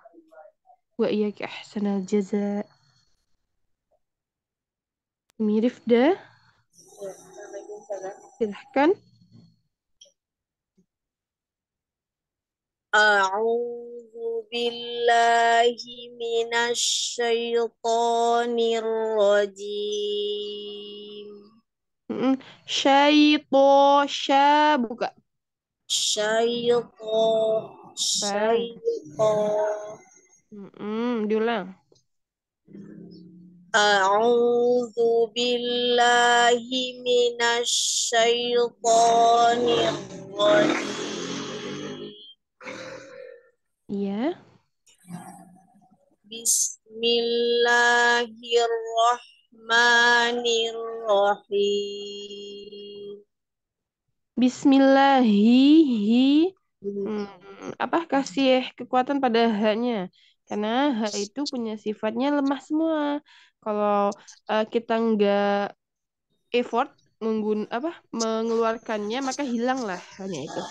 wa iyyaka ahsanal jaza mirif dah silahkan أعوذ بالله من الشيطان الرجيم شيطو شا buka شيطو شيطو diulang أعوذ بالله من الشيطان الرجيم Iya. Bismillahirrahmanirrahim. Bismillahi hmm. hmm, apa kasih kekuatan pada haknya karena hak itu punya sifatnya lemah semua. Kalau uh, kita nggak effort menggun apa mengeluarkannya maka hilanglah hanya itu.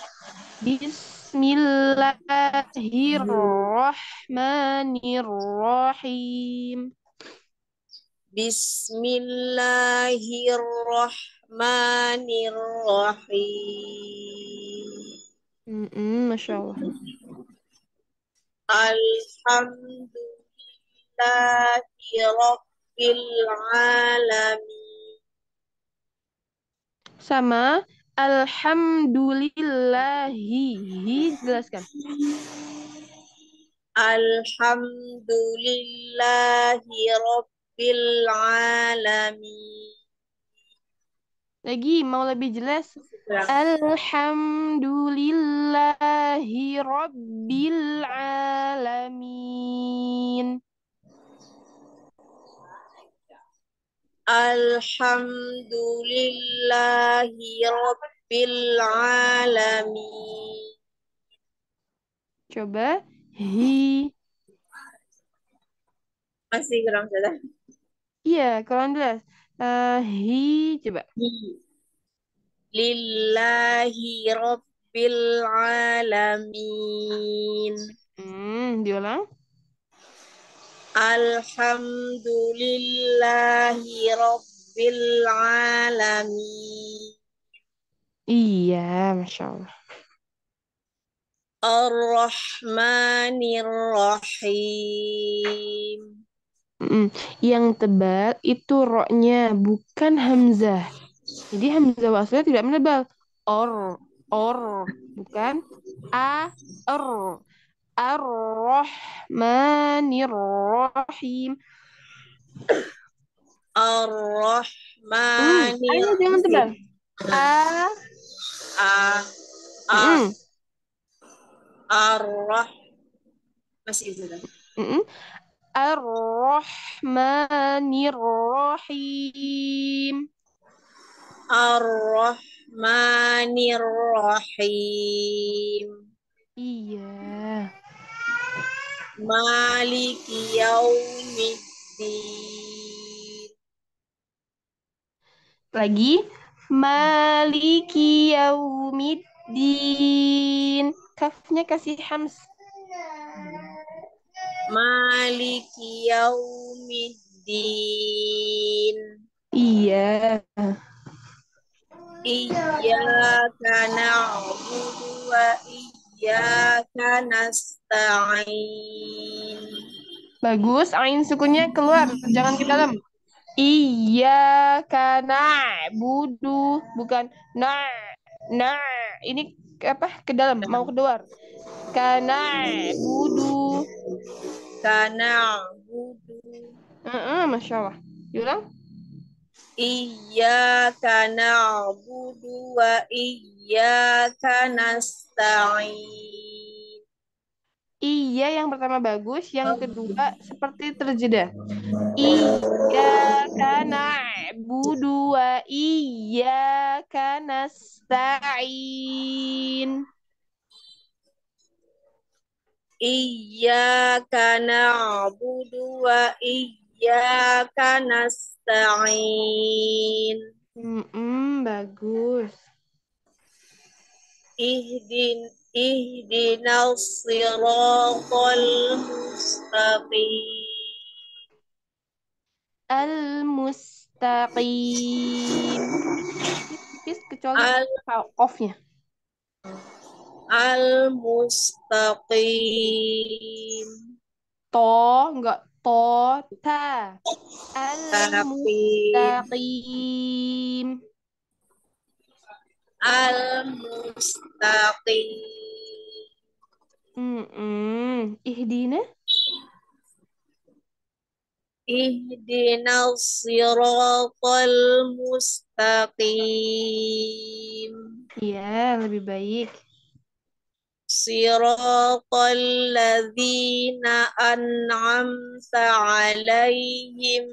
Bis بسم الله الرحمن الرحيم بسم الله الرحمن الرحيم ما شاء الله الحمد لله رب العالمين سما Alhamdulillahi. Jelaskan. Alhamdulillahi Rabbil Alamin. Lagi, mau lebih jelas? Ya. Alhamdulillahi Rabbil Alamin. Alhamdulillahi Rabbil Alamin. Coba. Hi. Masih kurang jelas. Iya, kurang jelas. Uh, hi, coba. Hi. Lillahi Rabbil Alamin. Hmm, diulang. Alhamdulillahi Rabbil Alamin. Iya, Masya Allah. Ar-Rahmanir-Rahim. Mm, yang tebal itu roknya bukan hamzah. Jadi hamzah wasilnya tidak menebal. Or, or, bukan a, er. Ar-Rahmanir Rahim. Ar-Rahmanir. rahim hmm, ayo jangan tebal. A A A mm. Ar-Rah masih bisa. Kan? Mm Ar-Rahmanir Rahim. Ar-Rahmanir Rahim. Iya. Maliki yaumiddin. Lagi. Maliki yaumiddin. Kafnya kasih hams. Maliki yaumiddin. Iya. Iya karena wa iya Iyyaka nasta'in. Bagus, ain sukunya keluar, jangan ke dalam. Iya karena budu bukan nah nah ini apa ke dalam mau keluar karena budu karena budu uh -uh, masya Allah diulang iya karena budu wa iya karena nasta'in. Iya, yang pertama bagus, yang kedua seperti terjeda. Iya karena budu wa iya karena Iya karena na'budu wa iya, karena nasta'in. Mm -mm, bagus ihdin ihdinal siratal mustaqim al mustaqim tipis kecuali al off-nya al mustaqim to enggak to ta al mustaqim المستقيم م اهدينا اهدنا الصراط المستقيم يا ربي بيك صراط الذين أنعمت عليهم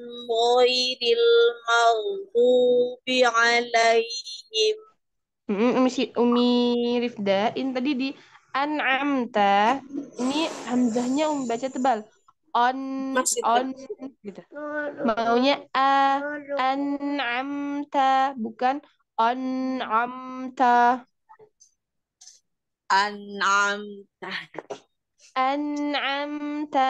غير المغضوب عليهم Umi, si, Umi Rifda, ini tadi di an'amta, ini hamzahnya Umi baca tebal. On, Maksudnya. on, gitu. Maunya a, an'amta, bukan an'amta. An'amta. An'amta.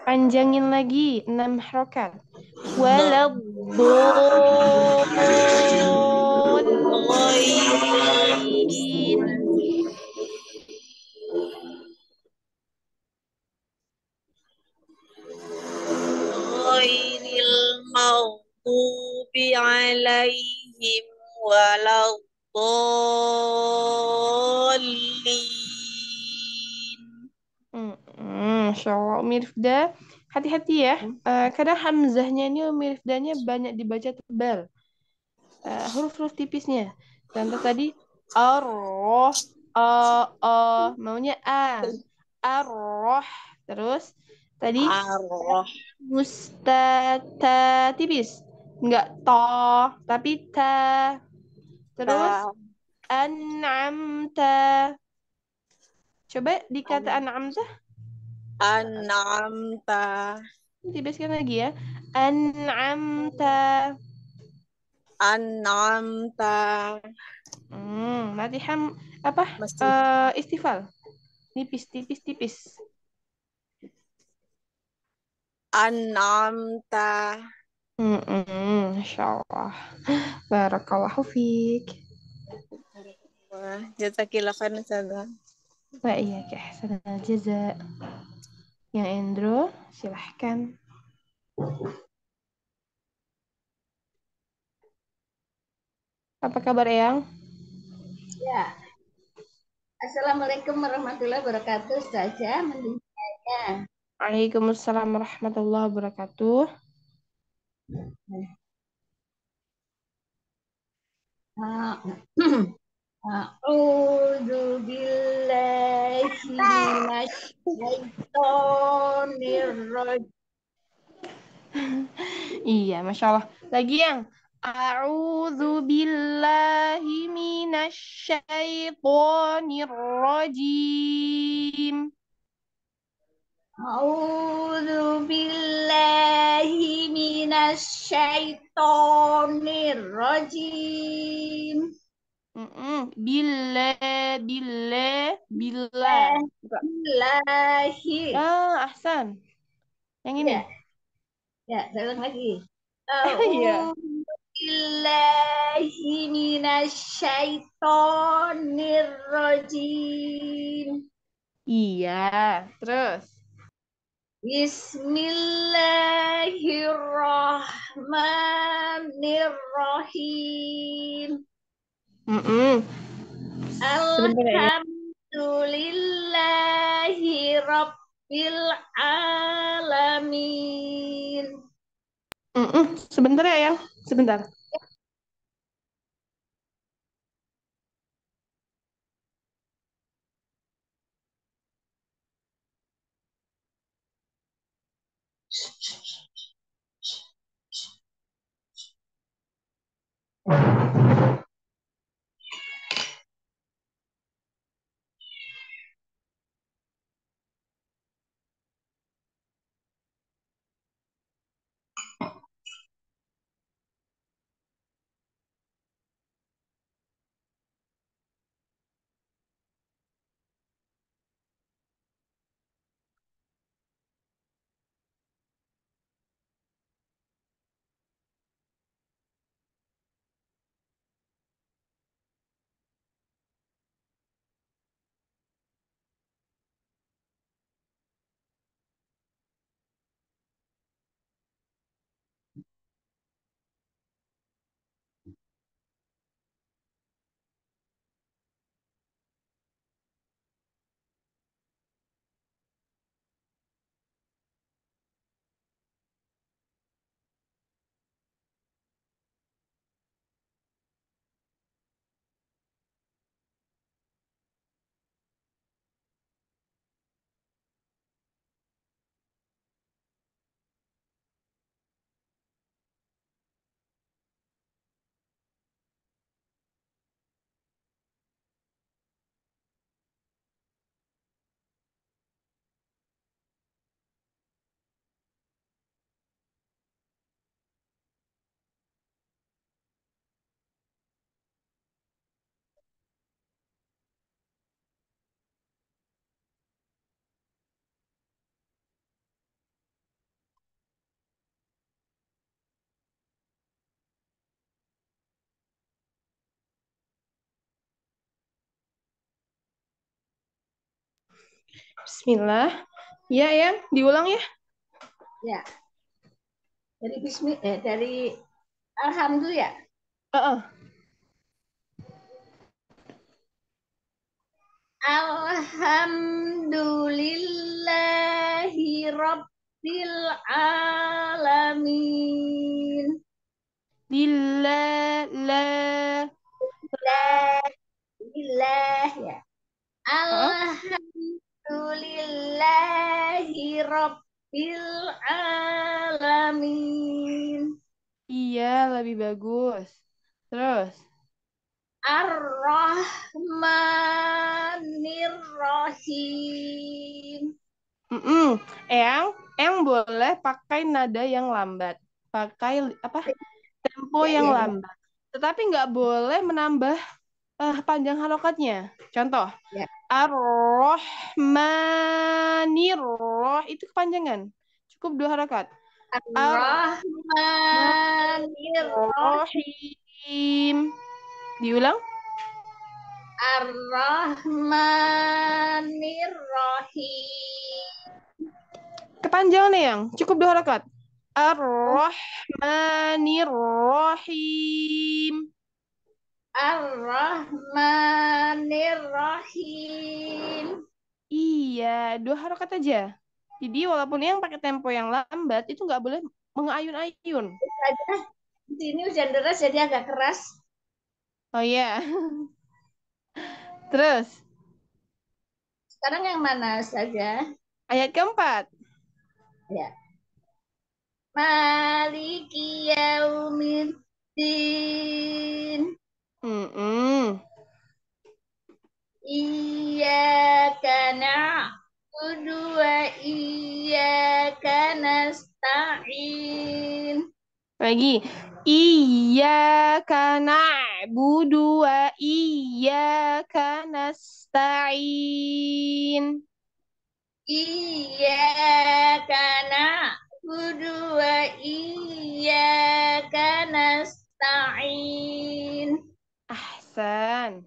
Panjangin lagi enam harokat. walaupun Ghairil maghdubi alaihim waladdallin. Hmm, so Allah. da, hati-hati ya. Uh, hmm. eh, karena hamzahnya ini mirif danya banyak dibaca tebal. Eh, huruf-huruf tipisnya. Contoh tadi, arroh, uh, uh, maunya a. Arroh. Terus, tadi arroh. ta tipis. Enggak to, tapi ta. Terus, an'amta. Coba dikata an'amta. An'amta. Dibeskan lagi ya. An'amta. An'amta. Hmm, ham apa? Uh, eh, istifal. Tipis, tipis, tipis. An'amta. Mm -mm, Insya Allah. Barakallahu fiik. Wah, jazakillah khairan وإياك iya الجزاء يا Yang Endro, silahkan. Apa kabar Eyang? Ya. Assalamualaikum warahmatullahi wabarakatuh saja mendengarnya. Waalaikumsalam warahmatullahi wabarakatuh. Nah. [CLEARS THROAT] A'udzu billahi minasy syaithanir rajim. Iya, masyaAllah. Lagi yang A'udzu billahi syaithanir rajim. A'udzu billahi syaithanir rajim. Bile, bile, bila. Bilahi. Ah, Ahsan. Yang ini. Ya, ya saya ulang lagi. [LAUGHS] Iya. Bila, bila, bila. Iya, terus. Bismillahirrahmanirrahim. Mm -mm. Alhamdulillahi Rabbil Alamin. Mm -mm. Sebentar ya, Yang. Sebentar. Thank [LAUGHS] you. Bismillah. ya ya, diulang ya. Ya. Dari bismi eh dari alhamdulillah. Uh -uh. Alhamdulillahi rabbil alamin. Lillah la la lillah ya. Alhamdulillah Alhamdulillahi Rabbil Alamin. Iya, lebih bagus. Terus. Ar-Rahmanir-Rahim. Mm -mm. Eyang, Eyang boleh pakai nada yang lambat. Pakai apa? Tempo iya, yang iya. lambat. Tetapi nggak boleh menambah uh, panjang harokatnya. Contoh. Yeah. Ar-Rahmanir itu kepanjangan. Cukup dua harakat. Ar-Rahmanir-Rahim. Diulang. Ar-Rahmanir-Rahim. Kepanjangan yang cukup dua harakat. Ar-Rahmanir-Rahim. Ar-Rahmanir-Rahim. Iya, dua harokat aja. Jadi walaupun yang pakai tempo yang lambat itu nggak boleh mengayun-ayun. Iya, di sini hujan deras jadi agak keras. Oh iya. Terus. Sekarang yang mana saja? Ayat keempat. Ya. Maliki yaumiddin. Mm-mm. Iyyaka na'budu wa iyyaka nasta'in. Lagi. Iyyaka iya karena iyyaka Iya karena na'budu iya karena nasta'in. Ahsan.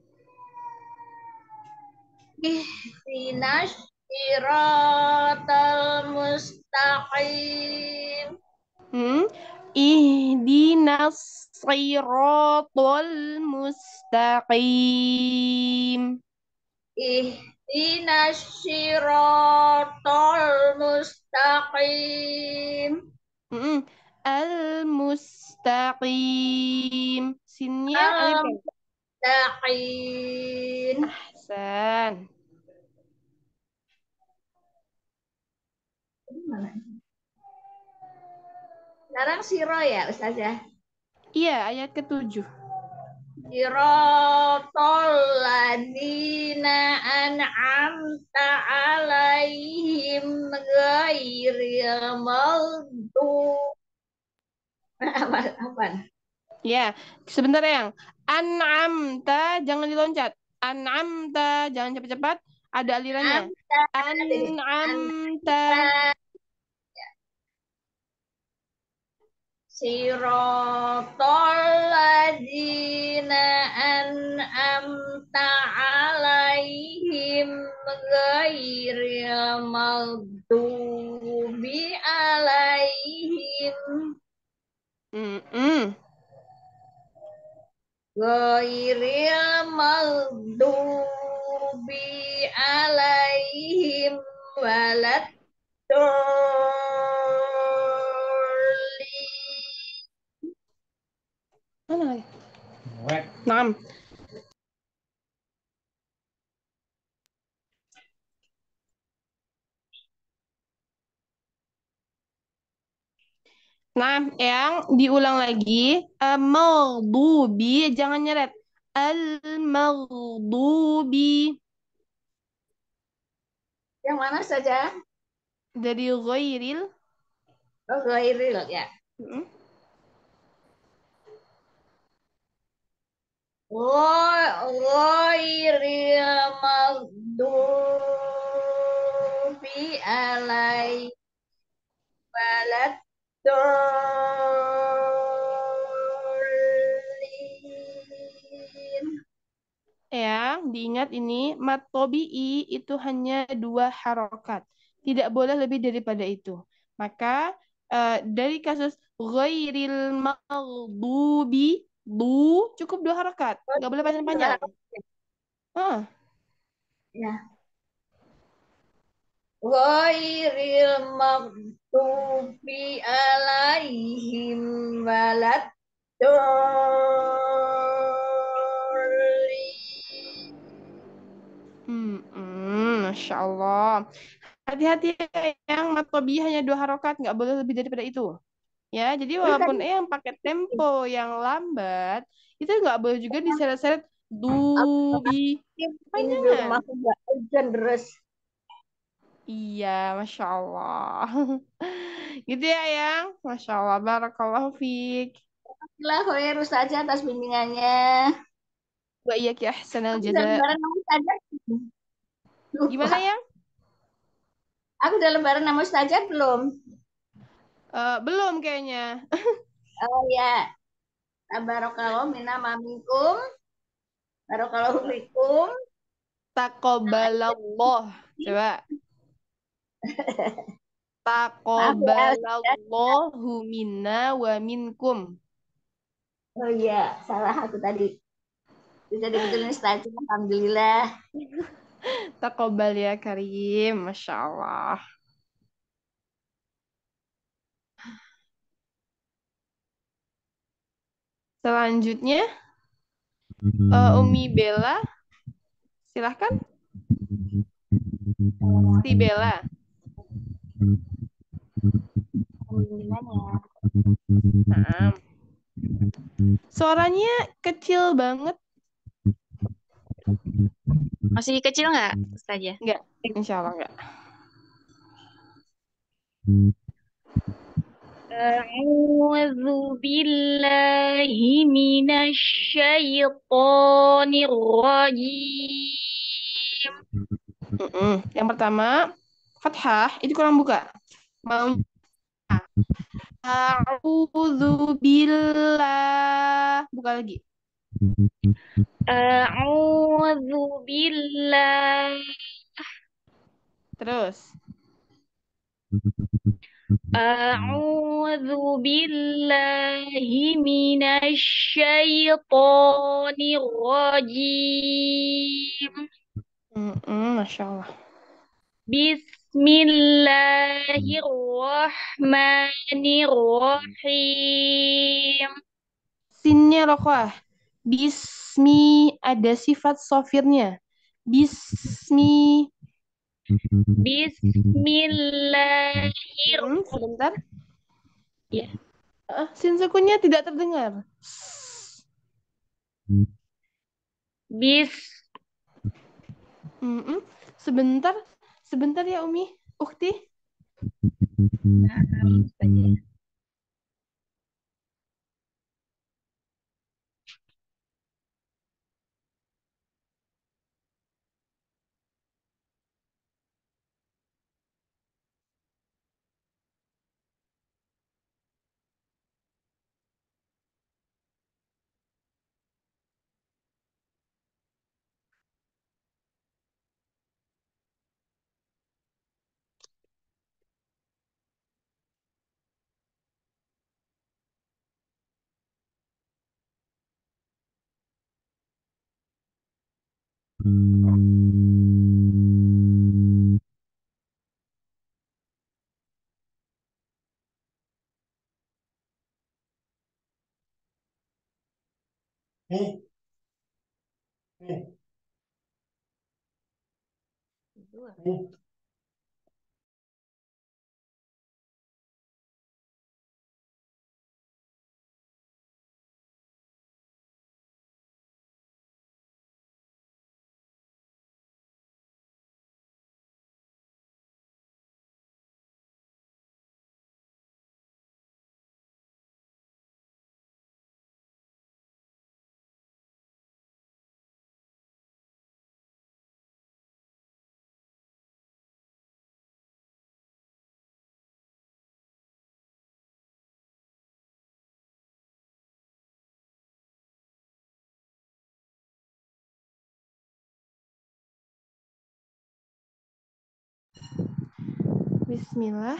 Ihdinas siratal mustaqim. Hmm? Ihdinas siratal mustaqim. Ihdinas siratal mustaqim. Hmm. Al-mustaqim. Sinnya al mustaqim. Ahsan. Sekarang siro ya Ustazah? Iya, ayat ketujuh. Sirotol ladina an'amta alaihim ghairil maghdubi. [LAUGHS] Apa, apa? Ya, sebentar yang an'amta jangan diloncat. An'amta jangan cepat-cepat, ada alirannya. An'amta. Sirotol ladzina an'amta alaihim ghairil maghdubi alaihim. Mm -mm. Ghairil maghdubi alaihim walad Mana lagi? Nah, yang diulang lagi, eh, al-maghdubi, jangan nyeret. Al-maghdubi. Yang mana saja? Dari ghairil. Oh, ghairil, ya. Hmm. Ghairil maghdubi alai balad Ya, diingat ini mat tobi'i itu hanya dua harokat. Tidak boleh lebih daripada itu. Maka uh, dari kasus ghairil maghdubi Bu cukup dua harokat. Nggak boleh panjang-panjang. Ah. Ya. Wairil maktubi alaihim walad Hmm, hmm, Masya Allah. Hati-hati ya, yang matobi hanya dua harokat, nggak boleh lebih daripada itu. Ya, jadi iya kan? walaupun eh, yang pakai tempo yang lambat, itu nggak boleh juga iya. diseret-seret dubi. Panjang. Maksudnya hujan deras. Iya, Masya Allah. [LAUGHS] gitu ya, Yang. Masya Allah. Barakallahu fiqh. Alhamdulillah, Korea aja atas bimbingannya. Wa iya ki ahsanal jaza. Gimana ya? Aku udah lembaran sama saja belum? Uh, belum kayaknya. [LAUGHS] oh ya. Barakallahu minna maminkum. Barakallahu fikum. Takobalallah. Nah, Coba. Takobalallahu minna wa minkum. Oh iya, salah aku tadi. Bisa dibetulin Ustaz, Alhamdulillah. Takobal ya Karim, Masya Allah. Selanjutnya, uh, Umi Bella, silahkan. Hmm. Si Bella. Pembimbingan ya. Suaranya kecil banget. Masih kecil nggak, saja? Ya? Nggak, insya Allah nggak. أعوذ بالله من الشيطان الرجيم. Yang pertama, fathah itu kurang buka. Mau A'udzu billah. Buka lagi. Eh, A'udzu billah. Terus. Eh, A'udzu billahi minasy syaithanir rajim. Mm -mm, Masya Allah. Bis Bismillahirrahmanirrahim. Sinnya rokhah. Bismi ada sifat sofirnya. Bismi. Bismillahirrahmanirrahim. Hmm, sebentar. Ya. Uh, sin sukunnya tidak terdengar. Bis. Mm -mm. Sebentar, Sebentar ya Umi, Ukti. Nah, Um, um, um. Bismillah.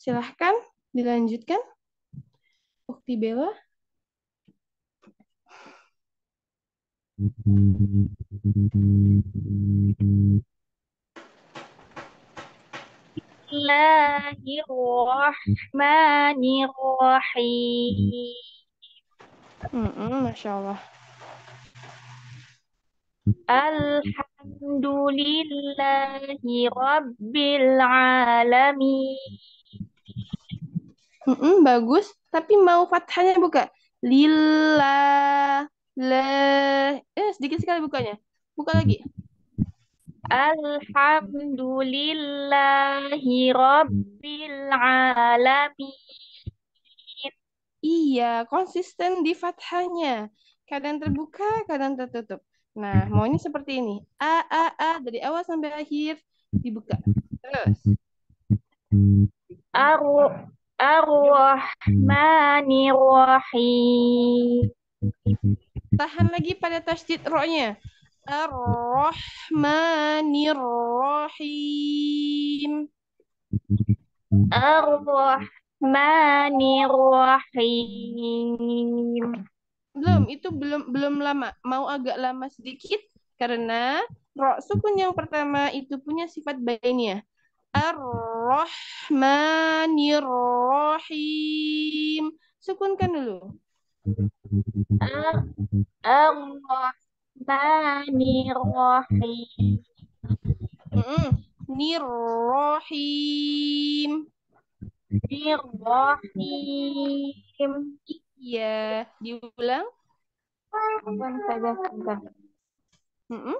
Silahkan dilanjutkan. Ukti Bella. Bismillahirrahmanirrahim. Mm -mm, Masya Allah. Alhamdulillah. Alhamdulillahi Rabbil Alamin. Mm -mm, bagus, tapi mau fathahnya buka. Lillah, le, eh, sedikit sekali bukanya. Buka lagi. Alhamdulillahi Rabbil Alamin. Iya, konsisten di fathahnya. Kadang terbuka, kadang tertutup. Nah, maunya seperti ini. A, A, A, dari awal sampai akhir dibuka. Terus. Aru, Ar-Rahmanir-Rahim. Tahan lagi pada tasjid rohnya. ar rahmanir rohim ar rahmanir rohim belum hmm. itu belum belum lama mau agak lama sedikit karena roh sukun yang pertama itu punya sifat bainnya Ar-Rahmanir-Rahim. Sukunkan dulu. Ar-Rahmanir-Rahim. Mm Nir-Rahim. Nir-Rahim. Iya, diulang. Bentar, bentar. Mm -mm.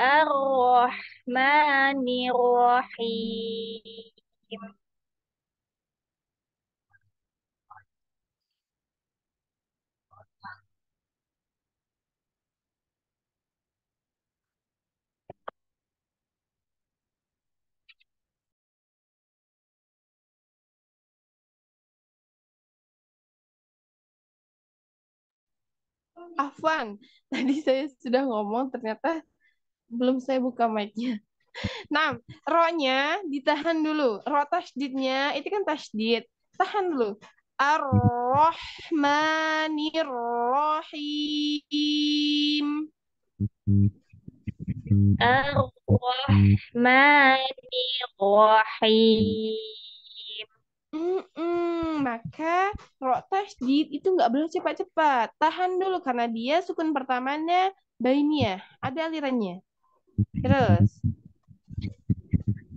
الرحمن الرحيم Afwan, [LAUGHS] tadi saya sudah ngomong ternyata belum saya buka mic-nya. [LAUGHS] Nah, ro-nya ditahan dulu. ro tasdidnya itu kan tasdid. Tahan dulu. Ar-Rahmanir-Rahim. Ar-Rahmanir-Rahim. Mm-mm, maka kalau tasjid itu nggak boleh cepat-cepat. Tahan dulu karena dia sukun pertamanya bainia, ada alirannya. Terus.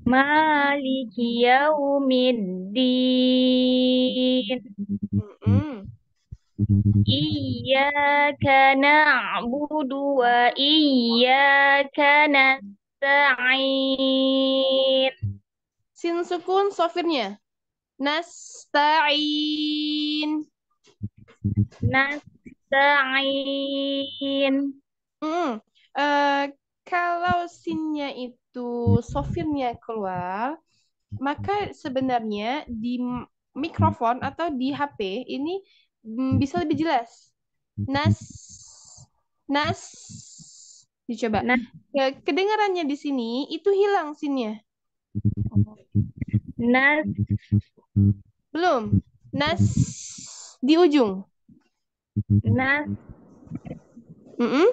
Maliki yaumiddin. Mm-mm. Iyaka na'budu wa karena nasta'in. Sin sukun sofirnya. Nasta'in. Nasta'in. Hmm. Uh, kalau sinnya itu sofirnya keluar, maka sebenarnya di mikrofon atau di HP ini mm, bisa lebih jelas. Nas, nas, dicoba. Nah, kedengarannya di sini itu hilang sinnya. Nas, belum. Hmm. Nas di ujung. Nas. Mm -mm.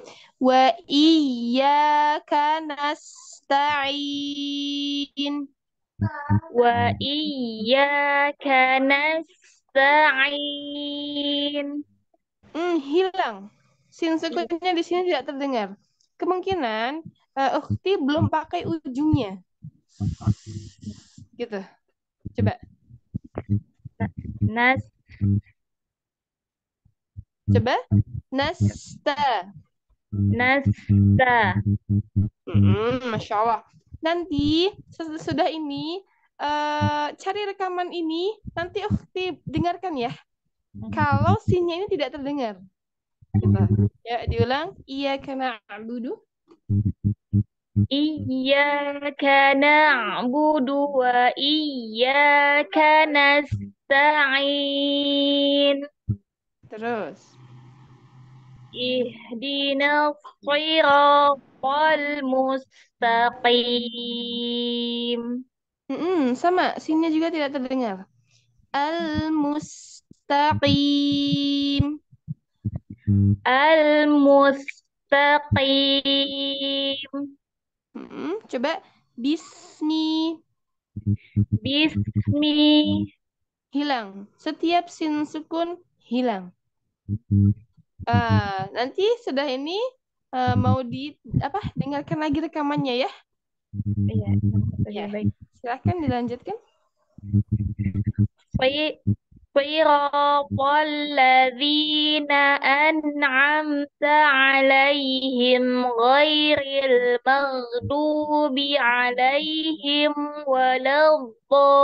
Wa iyyaka nasta'in. Wa iyyaka nasta'in. Hmm, hilang. Sin sukunnya di sini tidak terdengar. Kemungkinan uh, eh, Ukti belum pakai ujungnya. Gitu. Coba. Nas. Coba. Nasta. Nasta. Hmm, Masya Allah. Nanti sesudah ini, uh, cari rekaman ini, nanti Ukti dengarkan ya. Kalau ini tidak terdengar. Gitu. Ya, diulang. Iya karena abudu. Iya Iyyaka na'budu wa iyyaka nasta'in. Terus. Ihdinas siratal mustaqim. Mm -mm, sama, sinnya juga tidak terdengar. Al-mustaqim. Al-mustaqim. Hmm, coba bisni Bismi. Hilang. Setiap sin sukun hilang. Uh, nanti sudah ini uh, mau di apa dengarkan lagi rekamannya ya. Iya. Ya. Silahkan dilanjutkan. Baik. صراط الذين أنعمت عليهم غير المغضوب عليهم ولا الضالين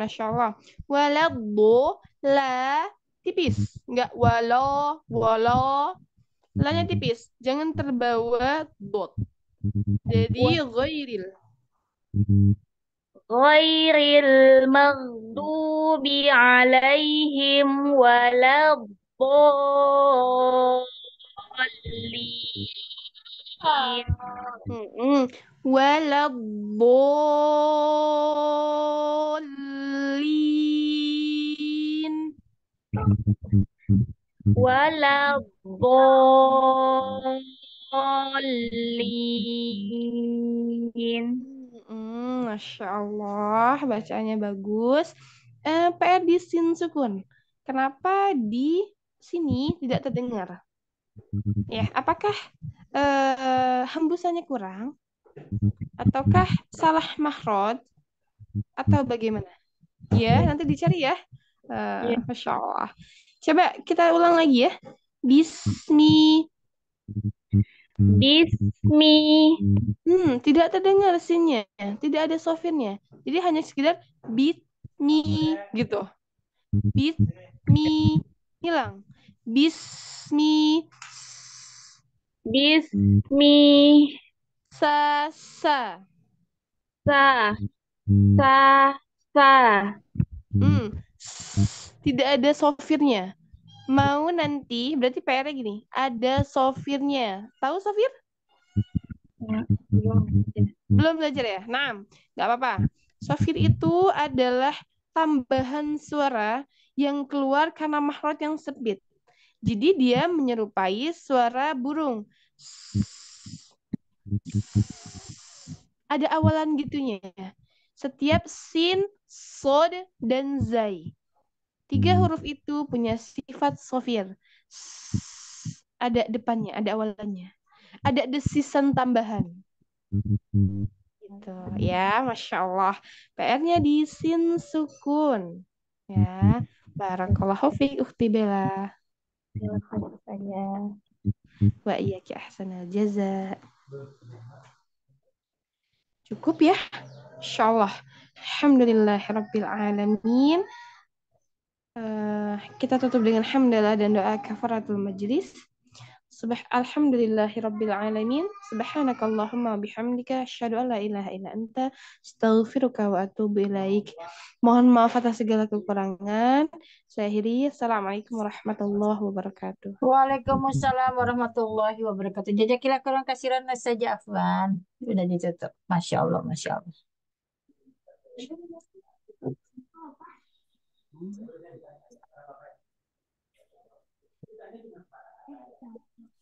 ما شاء الله ولا لا tipis. Enggak walau walau, Lanya tipis. Jangan terbawa dot. Jadi ghairil. غير المغضوب عليهم ولا الضالين ولا الضالين ولا الضالين Masya Allah, bacanya bagus. Eh, PR di sin sukun. Kenapa di sini tidak terdengar? Hmm. Ya, apakah eh, hembusannya kurang? Ataukah salah mahrod? Atau bagaimana? Ya, nanti dicari ya. Eh, ya. Masya Allah. Coba kita ulang lagi ya. Bismi Bismi. Hmm, tidak terdengar sinnya, tidak ada sofinnya. Jadi hanya sekedar bismi gitu. bismi hilang. Bismi. Bismi. Sa sa. Hmm. Sa. Sa sa. Hmm, tidak ada sofirnya mau nanti berarti PR gini, ada sofirnya. Tahu sofir? belum. belajar ya? Nah, nggak apa-apa. Sofir itu adalah tambahan suara yang keluar karena makhluk yang sempit. Jadi dia menyerupai suara burung. Ada awalan gitunya. Setiap sin, sod, dan zai. Tiga hmm. huruf itu punya sifat sofir. Ada depannya, ada awalannya. Ada desisan tambahan. Gitu hmm. ya, Masya Allah. PR-nya di sin sukun. Ya, hmm. Barakallahu hofi ukti bela. Wa iya ki ahsanal jaza. Cukup ya. Allah. Alhamdulillah Rabbil Alamin. Uh, kita tutup dengan hamdalah dan doa kafaratul majlis. Subh Alhamdulillahi Rabbil Alamin. Subhanakallahumma bihamdika. asyhadu an la ilaha illa anta. Astaghfiruka wa atubu ilaik. Mohon maaf atas segala kekurangan. Saya akhiri. Assalamualaikum warahmatullahi wabarakatuh. Waalaikumsalam warahmatullahi wabarakatuh. kira kurang kasiran saja Afwan. Sudah ditutup. Masya Allah, Masya Allah. Mm-hmm.